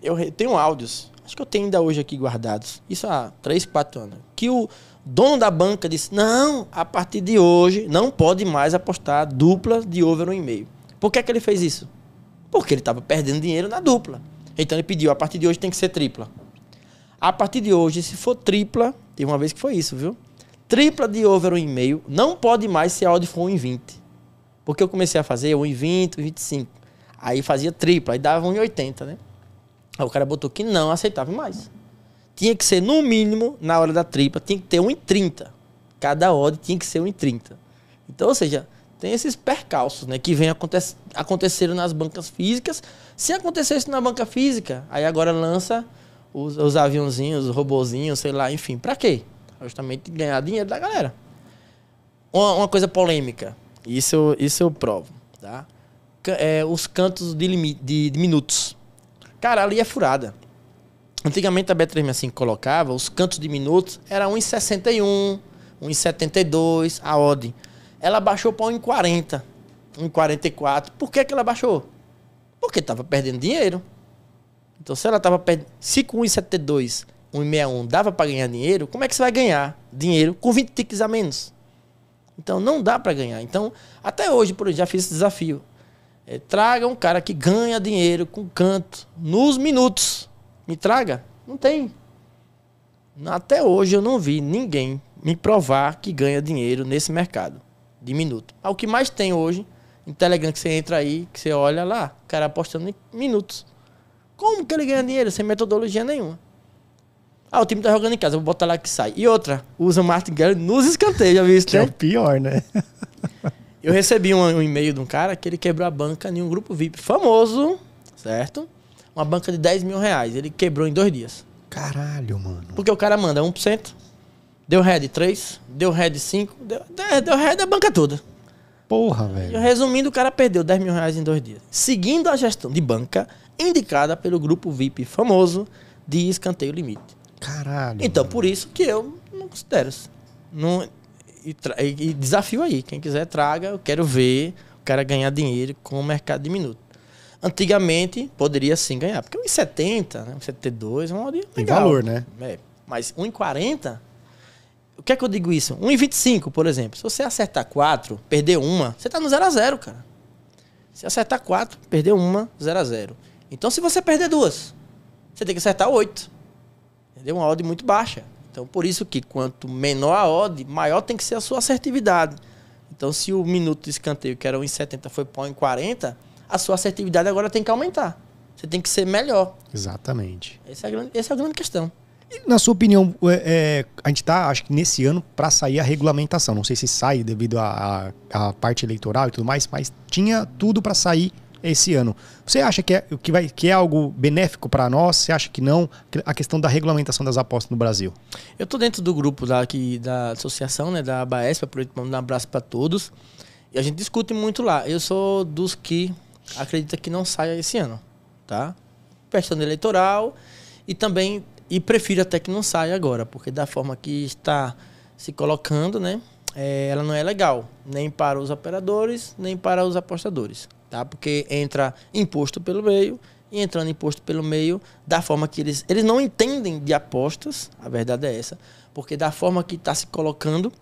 B: Eu tenho áudios, acho que eu tenho ainda hoje aqui guardados, isso há 3, 4 anos, que o dono da banca disse: não, a partir de hoje não pode mais apostar dupla de over um e meio. Por que, é que ele fez isso? Porque ele estava perdendo dinheiro na dupla. Então ele pediu: a partir de hoje tem que ser tripla. A partir de hoje, se for tripla, tem uma vez que foi isso, viu? tripla de over 1,5 não pode mais se a odd for 1,20. Porque eu comecei a fazer 1,20, 1,25. Aí fazia tripla, aí dava 1,80, né? Aí o cara botou que não aceitava mais. Tinha que ser, no mínimo, na hora da tripla, tinha que ter 1,30. Cada odd tinha que ser 1,30. Então, ou seja, tem esses percalços, né? Que vem aconte aconteceram nas bancas físicas. Se acontecesse na banca física, aí agora lança os, os aviãozinhos, os robozinhos, sei lá, enfim. Pra quê? Justamente ganhar dinheiro da galera. Uma, uma coisa polêmica. Isso eu, isso eu provo, tá? É, os cantos de, de, de minutos. Cara, ali é furada. Antigamente a B365 assim colocava os cantos de minutos, era 1,61, 1,72, a odd. Ela baixou para 1,40, 1,44. Por que, que ela baixou? Porque estava perdendo dinheiro. Então se ela estava perdendo... Se com 1,72 1,61 dava para ganhar dinheiro, como é que você vai ganhar dinheiro com 20 ticks a menos? Então não dá para ganhar. Então, até hoje, por exemplo, já fiz esse desafio. É, traga um cara que ganha dinheiro com canto nos minutos. Me traga? Não tem. Até hoje eu não vi ninguém me provar que ganha dinheiro nesse mercado de minuto. Ah, o que mais tem hoje, em Telegram que você entra aí, que você olha lá, o cara apostando em minutos. Como que ele ganha dinheiro sem metodologia nenhuma? Ah, o time tá jogando em casa, vou botar lá que sai. E outra, usa Martin martingale nos escanteios, já viu isso, que é né? o
A: pior, né?
B: Eu recebi um, um e-mail de um cara que ele quebrou a banca em um grupo VIP famoso, certo? Uma banca de 10 mil reais. Ele quebrou em dois dias. Caralho, mano. Porque o cara manda 1%, deu red 3, deu red 5, deu, deu head a banca toda.
A: Porra, velho.
B: Resumindo, o cara perdeu 10 mil reais em dois dias. Seguindo a gestão de banca indicada pelo grupo VIP famoso de escanteio limite. Caralho. Então, mano. por isso que eu não considero. Não, e, e, desafio aí. Quem quiser, traga. Eu quero ver o cara ganhar dinheiro com o mercado de minuto. Antigamente, poderia sim ganhar. Porque 1,70, né? 1,72 é uma hora Tem valor, né? É, mas 1,40... O que é que eu digo isso? 1,25, por exemplo. Se você acertar 4, perder uma, você tá no 0 a 0 cara. Se acertar 4, perder uma, 0 a 0 Então, se você perder duas, você tem que acertar 8 entendeu? Uma odd muito baixa. Então, por isso que quanto menor a odd, maior tem que ser a sua assertividade. Então, se o minuto de escanteio, que era 1,70, foi para 40, a sua assertividade agora tem que aumentar. Você tem que ser melhor.
A: Exatamente.
B: Essa é a grande, essa é a grande questão.
A: E, na sua opinião, é, é a gente está, acho que nesse ano, para sair a regulamentação. Não sei se sai devido à parte eleitoral e tudo mais, mas tinha tudo para sair esse ano. Você acha que é, que vai, que é algo benéfico para nós? Você acha que não? A questão da regulamentação das apostas no Brasil.
B: Eu estou dentro do grupo da, aqui, da associação, né, da ABAESP, aproveito para mandar um abraço para todos. E a gente discute muito lá. Eu sou dos que acredita que não saia esse ano, tá? Questão eleitoral e também e prefiro até que não saia agora, porque da forma que está se colocando, né? É, ela não é legal, nem para os operadores, nem para os apostadores tá? Porque entra imposto pelo meio e entrando imposto pelo meio da forma que eles eles não entendem de apostas, a verdade é essa, porque da forma que está se colocando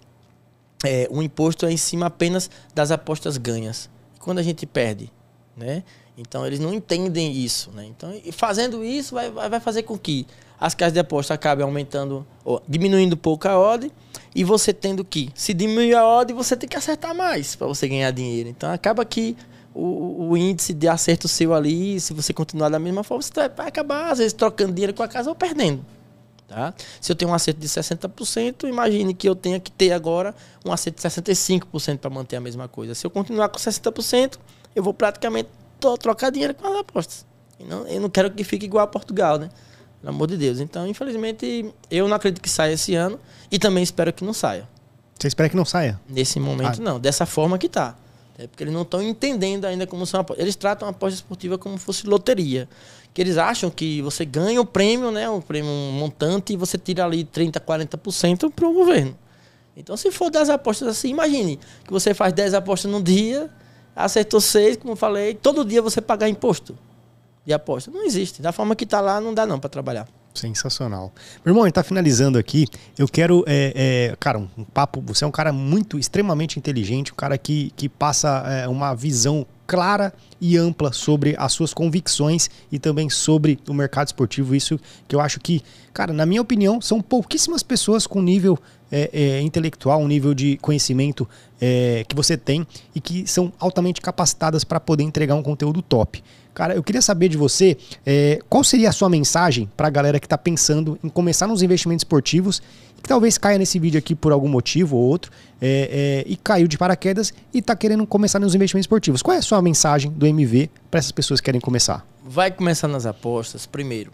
B: é, o imposto é em cima apenas das apostas ganhas. Quando a gente perde, né? Então eles não entendem isso, né? Então fazendo isso vai, vai fazer com que as casas de aposta acabem aumentando, ou diminuindo pouco a odd e você tendo que, se diminuir a odd, você tem que acertar mais para você ganhar dinheiro. Então acaba que o, o, índice de acerto seu ali, se você continuar da mesma forma, você tá, vai acabar, às vezes, trocando dinheiro com a casa ou perdendo. Tá? Se eu tenho um acerto de 60%, imagine que eu tenha que ter agora um acerto de 65% para manter a mesma coisa. Se eu continuar com 60%, eu vou praticamente trocar dinheiro com as apostas. Eu não, eu não quero que fique igual a Portugal, né? Pelo amor de Deus. Então, infelizmente, eu não acredito que saia esse ano e também espero que não saia.
A: Você espera que não saia?
B: Nesse momento, ah. não. Dessa forma que tá. É porque eles não estão entendendo ainda como são Eles tratam a aposta esportiva como fosse loteria. Que eles acham que você ganha o prêmio, né? O prêmio montante, e você tira ali 30%, 40% para o governo. Então, se for 10 apostas assim, imagine que você faz 10 apostas num dia, acertou 6, como eu falei, todo dia você pagar imposto de aposta. Não existe. Da forma que está lá, não dá não para trabalhar.
A: Sensacional. Meu irmão, a gente tá finalizando aqui. Eu quero, é, é, cara, um, um, papo. Você é um cara muito, extremamente inteligente, um cara que, que passa é, uma visão clara e ampla sobre as suas convicções e também sobre o mercado esportivo. Isso que eu acho que, cara, na minha opinião, são pouquíssimas pessoas com nível é, é, intelectual, um nível de conhecimento é, que você tem e que são altamente capacitadas para poder entregar um conteúdo top. Cara, eu queria saber de você é, qual seria a sua mensagem para a galera que está pensando em começar nos investimentos esportivos que talvez caia nesse vídeo aqui por algum motivo ou outro é, é, e caiu de paraquedas e está querendo começar nos investimentos esportivos. Qual é a sua mensagem do MV para essas pessoas que querem começar?
B: Vai começar nas apostas primeiro.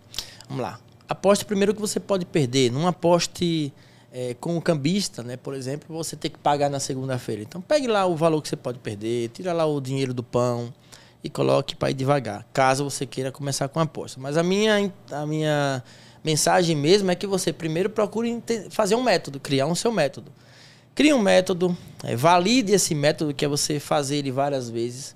B: Vamos lá. Aposta primeiro que você pode perder. Não aposte é, com o cambista, né? Por exemplo, você tem que pagar na segunda-feira. Então pegue lá o valor que você pode perder, tira lá o dinheiro do pão e coloque para ir devagar, caso você queira começar com aposta. Mas a minha, a minha mensagem mesmo é que você primeiro procure fazer um método, criar um seu método. Crie um método, é, valide esse método, que é você fazer ele várias vezes,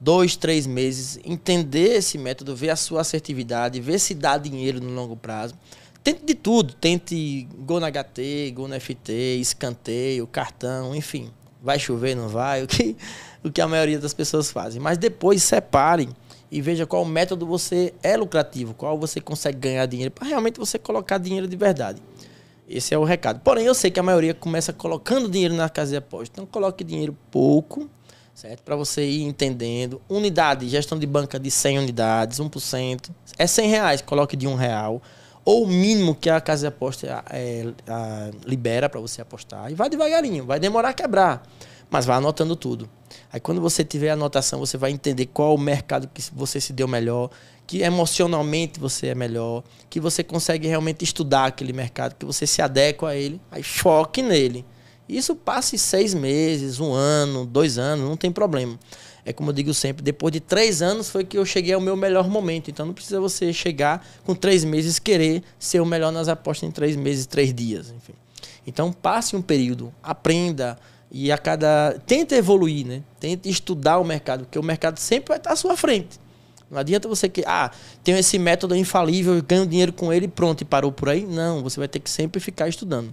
B: dois, três meses, entender esse método, ver a sua assertividade, ver se dá dinheiro no longo prazo. Tente de tudo, tente Go na HT, Go na FT, escanteio, cartão, enfim vai chover, não vai, o que, o que a maioria das pessoas fazem. Mas depois separe e veja qual método você é lucrativo, qual você consegue ganhar dinheiro, para realmente você colocar dinheiro de verdade. Esse é o recado. Porém, eu sei que a maioria começa colocando dinheiro na casa de aposta. Então, coloque dinheiro pouco, certo? Para você ir entendendo. Unidade, gestão de banca de 100 unidades, 1%. É 100 reais, coloque de 1 real ou o mínimo que a casa de aposta é, a, libera para você apostar. E vai devagarinho, vai demorar a quebrar, mas vai anotando tudo. Aí quando você tiver a anotação, você vai entender qual o mercado que você se deu melhor, que emocionalmente você é melhor, que você consegue realmente estudar aquele mercado, que você se adequa a ele, aí foque nele. Isso passe seis meses, um ano, dois anos, não tem problema é como eu digo sempre, depois de três anos foi que eu cheguei ao meu melhor momento. Então não precisa você chegar com três meses querer ser o melhor nas apostas em três meses, três dias, enfim. Então passe um período, aprenda e a cada tente evoluir, né? Tente estudar o mercado, porque o mercado sempre vai estar à sua frente. Não adianta você que, ah, tenho esse método infalível, ganho dinheiro com ele, pronto, e parou por aí. Não, você vai ter que sempre ficar estudando.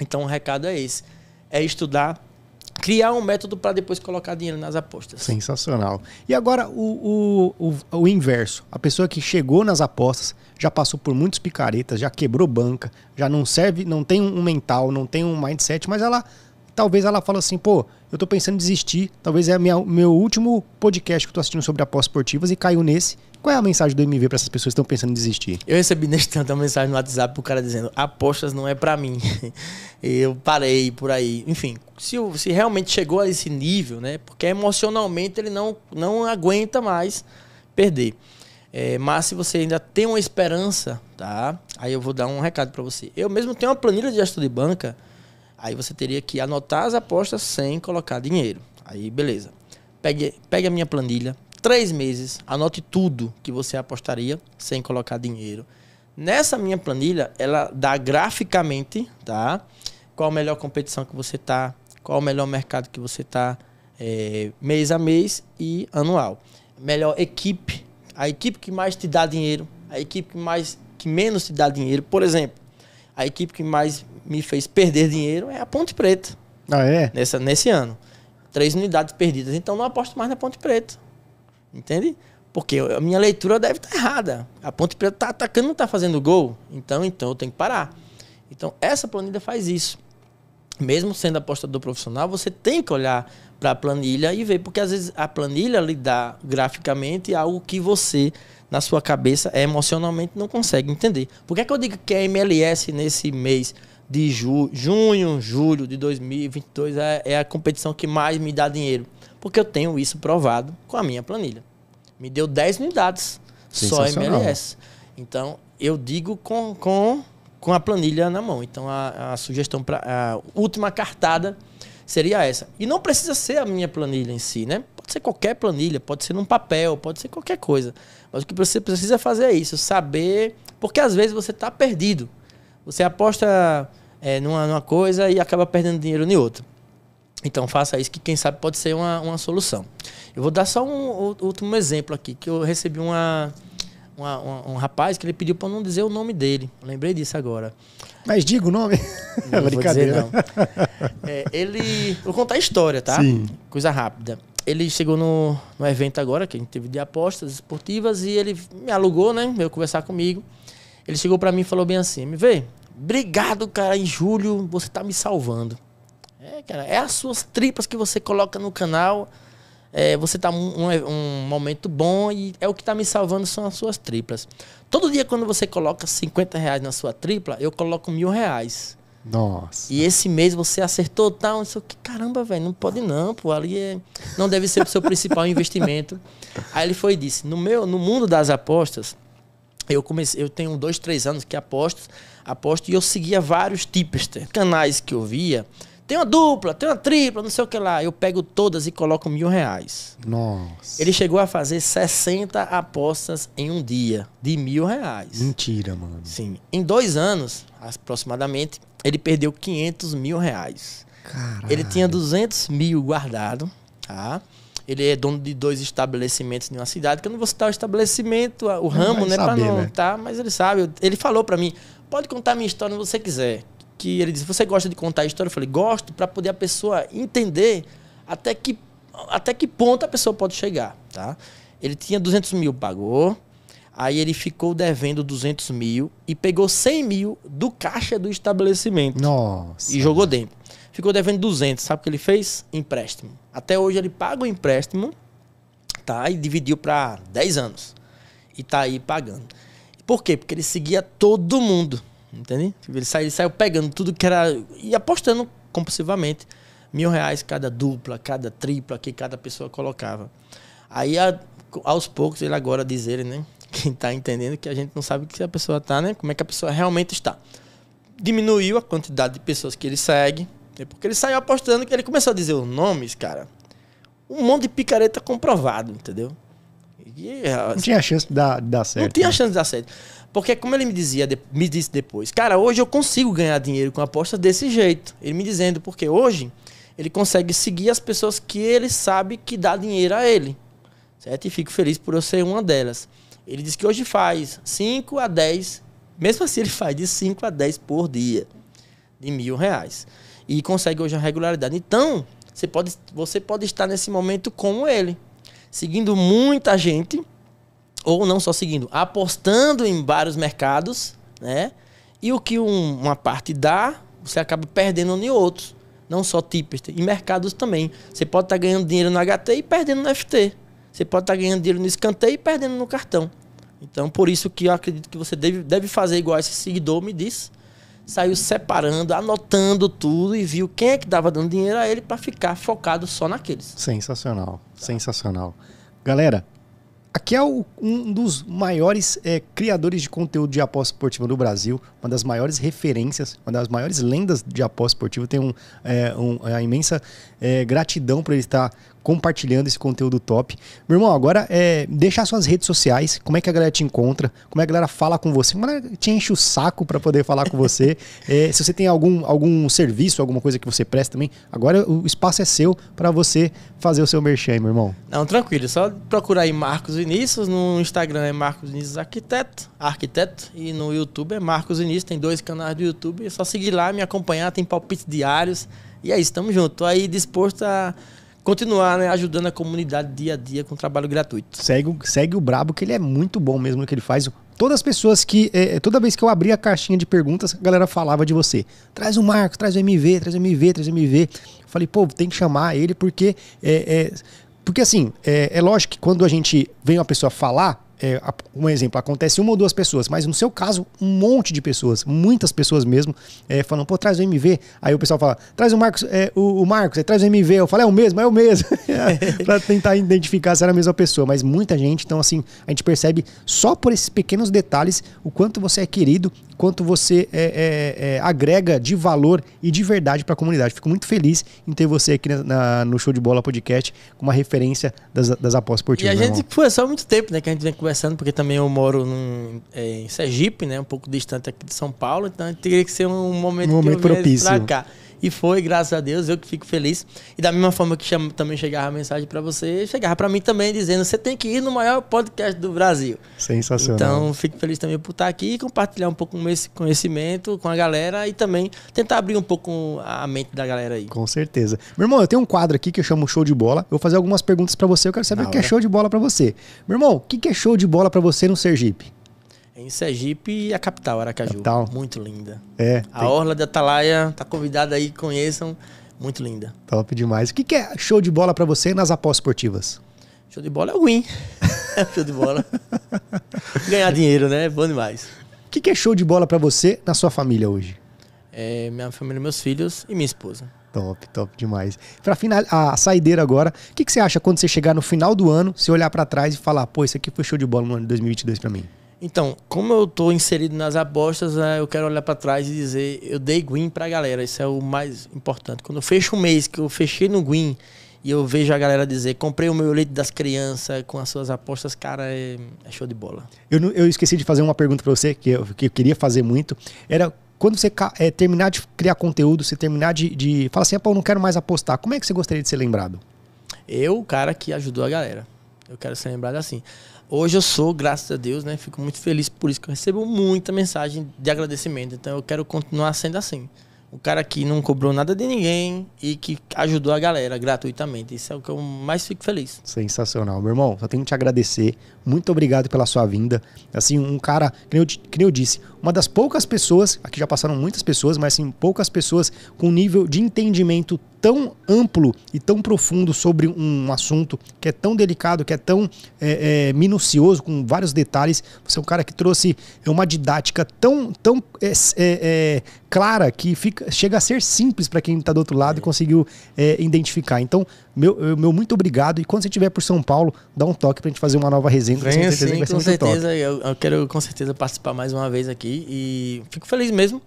B: Então o recado é esse: é estudar, criar um método para depois colocar dinheiro nas apostas.
A: Sensacional. E
B: agora o, o,
A: o, o, inverso. A pessoa que chegou nas apostas já passou por muitos picaretas, já quebrou banca, já não serve, não tem um mental, não tem um mindset, mas ela talvez ela fala assim, pô, eu estou pensando em desistir, talvez é minha, meu último podcast que eu estou assistindo sobre apostas esportivas e caiu nesse. Qual é a mensagem do MV para essas pessoas que estão pensando em desistir?
B: Eu recebi neste tanto uma mensagem no WhatsApp pro cara dizendo: apostas não é para mim. eu parei por aí. Enfim, se, se realmente chegou a esse nível, né? Porque emocionalmente ele não, não aguenta mais perder. É, mas se você ainda tem uma esperança, tá? Aí eu vou dar um recado para você. Eu mesmo tenho uma planilha de gestão de banca Aí você teria que anotar as apostas sem colocar dinheiro. Aí, beleza. Pegue, pegue a minha planilha, três meses, anote tudo que você apostaria sem colocar dinheiro. Nessa minha planilha, ela dá graficamente, tá? Qual a melhor competição que você tá, qual o melhor mercado que você tá, é, mês a mês e anual. Melhor equipe, a equipe que mais te dá dinheiro, a equipe que mais que menos te dá dinheiro, por exemplo, a equipe que mais me fez perder dinheiro é a Ponte Preta. Ah, é? Nessa, nesse ano. Três unidades perdidas. Então não aposto mais na Ponte Preta. Entende? Porque a minha leitura deve estar errada. A Ponte Preta está atacando, não está fazendo gol. Então, então eu tenho que parar. Então essa planilha faz isso. Mesmo sendo apostador profissional, você tem que olhar para a planilha e ver, porque às vezes a planilha lhe dá graficamente algo que você, na sua cabeça, emocionalmente não consegue entender. Por que, é que eu digo que é MLS nesse mês de ju junho, julho de 2022 é, é a competição que mais me dá dinheiro. Porque eu tenho isso provado com a minha planilha. Me deu 10 unidades só MLS. Então, eu digo com, com, com a planilha na mão. Então, a, a sugestão para a última cartada seria essa. E não precisa ser a minha planilha em si, né? Pode ser qualquer planilha, pode ser num papel, pode ser qualquer coisa. Mas o que você precisa fazer é isso, saber. Porque às vezes você está perdido. Você aposta é, numa, numa, coisa e acaba perdendo dinheiro em outra. Então faça isso que quem sabe pode ser uma, uma solução. Eu vou dar só um, um último exemplo aqui, que eu recebi uma, uma, um, um rapaz que ele pediu para não dizer o nome dele. lembrei disso agora.
A: Mas diga o nome. Não Brincadeira. Dizer,
B: não. É, ele. Vou contar a história, tá? Sim. Coisa rápida. Ele chegou no, no evento agora, que a gente teve de apostas esportivas, e ele me alugou, né? Veio conversar comigo. Ele chegou para mim e falou bem assim: Me vê, Obrigado, cara, em julho você tá me salvando. É, cara, é as suas tripas que você coloca no canal. É, você tá um, um, momento bom e é o que tá me salvando são as suas triplas. Todo dia quando você coloca 50 reais na sua tripla, eu coloco mil reais.
A: Nossa.
B: E esse mês você acertou tal, tá, que caramba, velho, não pode não, pô, ali é, não deve ser o seu principal investimento. Aí ele foi e disse: "No meu, no mundo das apostas, eu comecei, eu tenho dois, três anos que aposto, aposto e eu seguia vários tipster, canais que eu via. Tem uma dupla, tem uma tripla, não sei o que lá. Eu pego todas e coloco mil reais.
A: Nossa.
B: Ele chegou a fazer 60 apostas em um dia de mil reais.
A: Mentira, mano. Sim.
B: Em dois anos, aproximadamente, ele perdeu 500 mil reais. Caralho. Ele tinha 200 mil guardado, tá? Ele é dono de dois estabelecimentos em uma cidade, que eu não vou citar o estabelecimento, o ramo, né, para não, né? tá? Mas ele sabe, ele falou para mim, pode contar minha história se você quiser. Que ele disse, você gosta de contar a história? Eu falei, gosto, para poder a pessoa entender até que, até que ponto a pessoa pode chegar, tá? Ele tinha 200 mil, pagou. Aí ele ficou devendo 200 mil e pegou 100 mil do caixa do estabelecimento. Nossa. E jogou dentro ficou devendo 200. Sabe o que ele fez? Empréstimo. Até hoje ele paga o empréstimo, tá? E dividiu para 10 anos. E tá aí pagando. Por quê? Porque ele seguia todo mundo, entende? Ele saiu, ele saiu pegando tudo que era e apostando compulsivamente mil reais cada dupla, cada tripla que cada pessoa colocava. Aí, a, aos poucos, ele agora diz ele, né? Quem está entendendo que a gente não sabe o que a pessoa está, né? Como é que a pessoa realmente está. Diminuiu a quantidade de pessoas que ele segue, é porque ele saiu apostando que ele começou a dizer os nomes, cara. Um monte de picareta comprovado, entendeu? E, ah, não assim,
A: tinha chance de dar, certo. Não
B: tinha né? chance de dar certo. Porque como ele me dizia, me disse depois, cara, hoje eu consigo ganhar dinheiro com apostas desse jeito. Ele me dizendo, porque hoje ele consegue seguir as pessoas que ele sabe que dá dinheiro a ele. Certo? E fico feliz por eu ser uma delas. Ele diz que hoje faz 5 a 10, mesmo assim ele faz de 5 a 10 por dia, de mil reais e consegue hoje a regularidade. Então, você pode, você pode estar nesse momento como ele, seguindo muita gente, ou não só seguindo, apostando em vários mercados, né? E o que um, uma parte dá, você acaba perdendo em outros. Não só tipos, em mercados também. Você pode estar ganhando dinheiro no HT e perdendo no FT. Você pode estar ganhando dinheiro no escanteio e perdendo no cartão. Então, por isso que eu acredito que você deve, deve fazer igual esse seguidor me disse, saiu separando, anotando tudo e viu quem é que dava dando dinheiro a ele para ficar focado só naqueles.
A: Sensacional, tá. sensacional. Galera, aqui é o, um dos maiores é, criadores de conteúdo de aposta esportiva do Brasil, uma das maiores referências, uma das maiores lendas de aposta esportiva. Tenho um, é, um, a imensa é, gratidão por ele estar compartilhando esse conteúdo top. Meu irmão, agora é deixar suas redes sociais, como é que a galera te encontra, como é que a galera fala com você, como é que te enche o saco para poder falar com você. é, se você tem algum, algum serviço, alguma coisa que você presta também, agora o espaço é seu para você fazer o seu merchan, meu irmão.
B: Não, tranquilo, só procurar aí Marcos Vinícius, no Instagram é Marcos Vinícius Arquiteto, arquiteto, e no YouTube é Marcos Vinícius, tem dois canais do YouTube, é só seguir lá, me acompanhar, tem palpites diários. E é isso, tamo junto. Tô aí disposto a continuar né, ajudando a comunidade dia a dia com trabalho gratuito.
A: Segue, segue o Brabo, que ele é muito bom mesmo no que ele faz. Todas as pessoas que. É, toda vez que eu abria a caixinha de perguntas, a galera falava de você. Traz o Marco, traz o MV, traz o MV, traz o MV. Eu falei, pô, tem que chamar ele porque. É, é porque assim, é, é lógico que quando a gente vem uma pessoa falar, é, um exemplo, acontece uma ou duas pessoas, mas no seu caso, um monte de pessoas, muitas pessoas mesmo, é, falam, pô, traz o MV. Aí o pessoal fala, traz o Marcos, é, o, o Marcos, é, traz o MV. Eu falo, é o mesmo, é o mesmo. para tentar identificar se era a mesma pessoa. Mas muita gente, então assim, a gente percebe só por esses pequenos detalhes o quanto você é querido quanto você é, é, é, agrega de valor e de verdade para a comunidade. Fico muito feliz em ter você aqui na, na, no Show de Bola Podcast, com uma referência das, das apostas esportivas. E a gente
B: foi há é muito tempo, né? Que a gente vem conversando, porque também eu moro num, é, em Sergipe, né? Um pouco distante aqui de São Paulo, então teria que ser um momento, um momento propício. para cá. E foi, graças a Deus, eu que fico feliz. E da mesma forma que chamo, também chegava a mensagem para você, chegava para mim também dizendo: você tem que ir no maior podcast do Brasil.
A: Sensacional. Então,
B: fico feliz também por estar aqui e compartilhar um pouco esse conhecimento com a galera e também tentar abrir um pouco a mente da galera aí.
A: Com certeza. Meu irmão, eu tenho um quadro aqui que eu chamo Show de Bola. Eu vou fazer algumas perguntas para você, eu quero saber o é que é show de bola para você. Meu irmão, o que é show de bola para você no Sergipe?
B: É em Sergipe, e a capital, Aracaju. Capital. Muito linda. É. A tem... Orla da Atalaia tá convidada aí, conheçam. Muito linda.
A: Top demais. O que, que é show de bola para você nas apostas esportivas? Show de bola é o win.
B: show de bola. Ganhar dinheiro, né? Bom demais.
A: O que, que é show de bola para você na sua família
B: hoje? É minha família, meus filhos e minha esposa.
A: Top, top demais. Para final a saideira agora, o que, que você acha quando você chegar no final do ano, se olhar para trás e falar, pô, isso aqui foi show de bola no ano de 2022 para mim?
B: Então, como eu estou inserido nas apostas, né, eu quero olhar para trás e dizer, eu dei green para a galera, isso é o mais importante. Quando eu fecho um mês, que eu fechei no green, e eu vejo a galera dizer, comprei o meu leite das crianças com as suas apostas, cara, é, é show de bola.
A: Eu, não, eu esqueci de fazer uma pergunta para você, que eu, que eu queria fazer muito, era quando você é, terminar de criar conteúdo, você terminar de, de falar assim, ah, pô, não quero mais apostar, como é que você gostaria de ser lembrado?
B: Eu, o cara que ajudou a galera. Eu quero ser lembrado assim. Hoje eu sou, graças a Deus, né? Fico muito feliz por isso, que eu recebo muita mensagem de agradecimento. Então eu quero continuar sendo assim. O cara que não cobrou nada de ninguém e que ajudou a galera gratuitamente. Isso é o que eu mais fico feliz.
A: Sensacional, meu irmão. Só tenho que te agradecer muito obrigado pela sua vinda. Assim, um cara, que nem, eu, que nem eu disse, uma das poucas pessoas, aqui já passaram muitas pessoas, mas assim, poucas pessoas com nível de entendimento tão amplo e tão profundo sobre um assunto que é tão delicado, que é tão é, é, minucioso, com vários detalhes. Você é um cara que trouxe é, uma didática tão, tão é, é, é, clara que fica, chega a ser simples para quem está do outro lado e conseguiu identificar. Então, meu, meu muito obrigado. E quando você estiver por São Paulo, dá um toque pra gente fazer uma nova resenha. com certeza, sim, com certeza.
B: Eu, eu, quero com certeza participar mais uma vez aqui. E fico feliz mesmo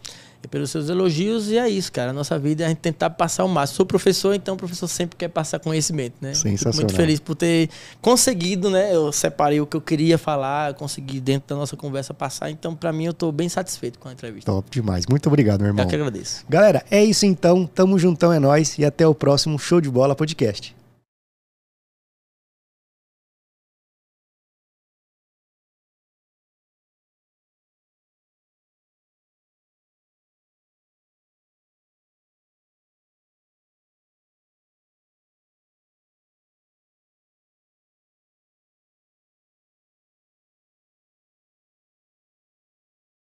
B: e é pelos seus elogios. E é isso, cara. A nossa vida é a gente tentar passar o máximo. Sou professor, então o professor sempre quer passar conhecimento, né? Sensacional. muito feliz por ter conseguido, né? Eu separei o que eu queria falar, consegui dentro da nossa conversa passar. Então, para mim, eu tô bem satisfeito com a entrevista.
A: Top demais. Muito obrigado, meu irmão. Eu que agradeço. Galera, é isso então. Tamo juntão, é nós e até o próximo Show de Bola Podcast.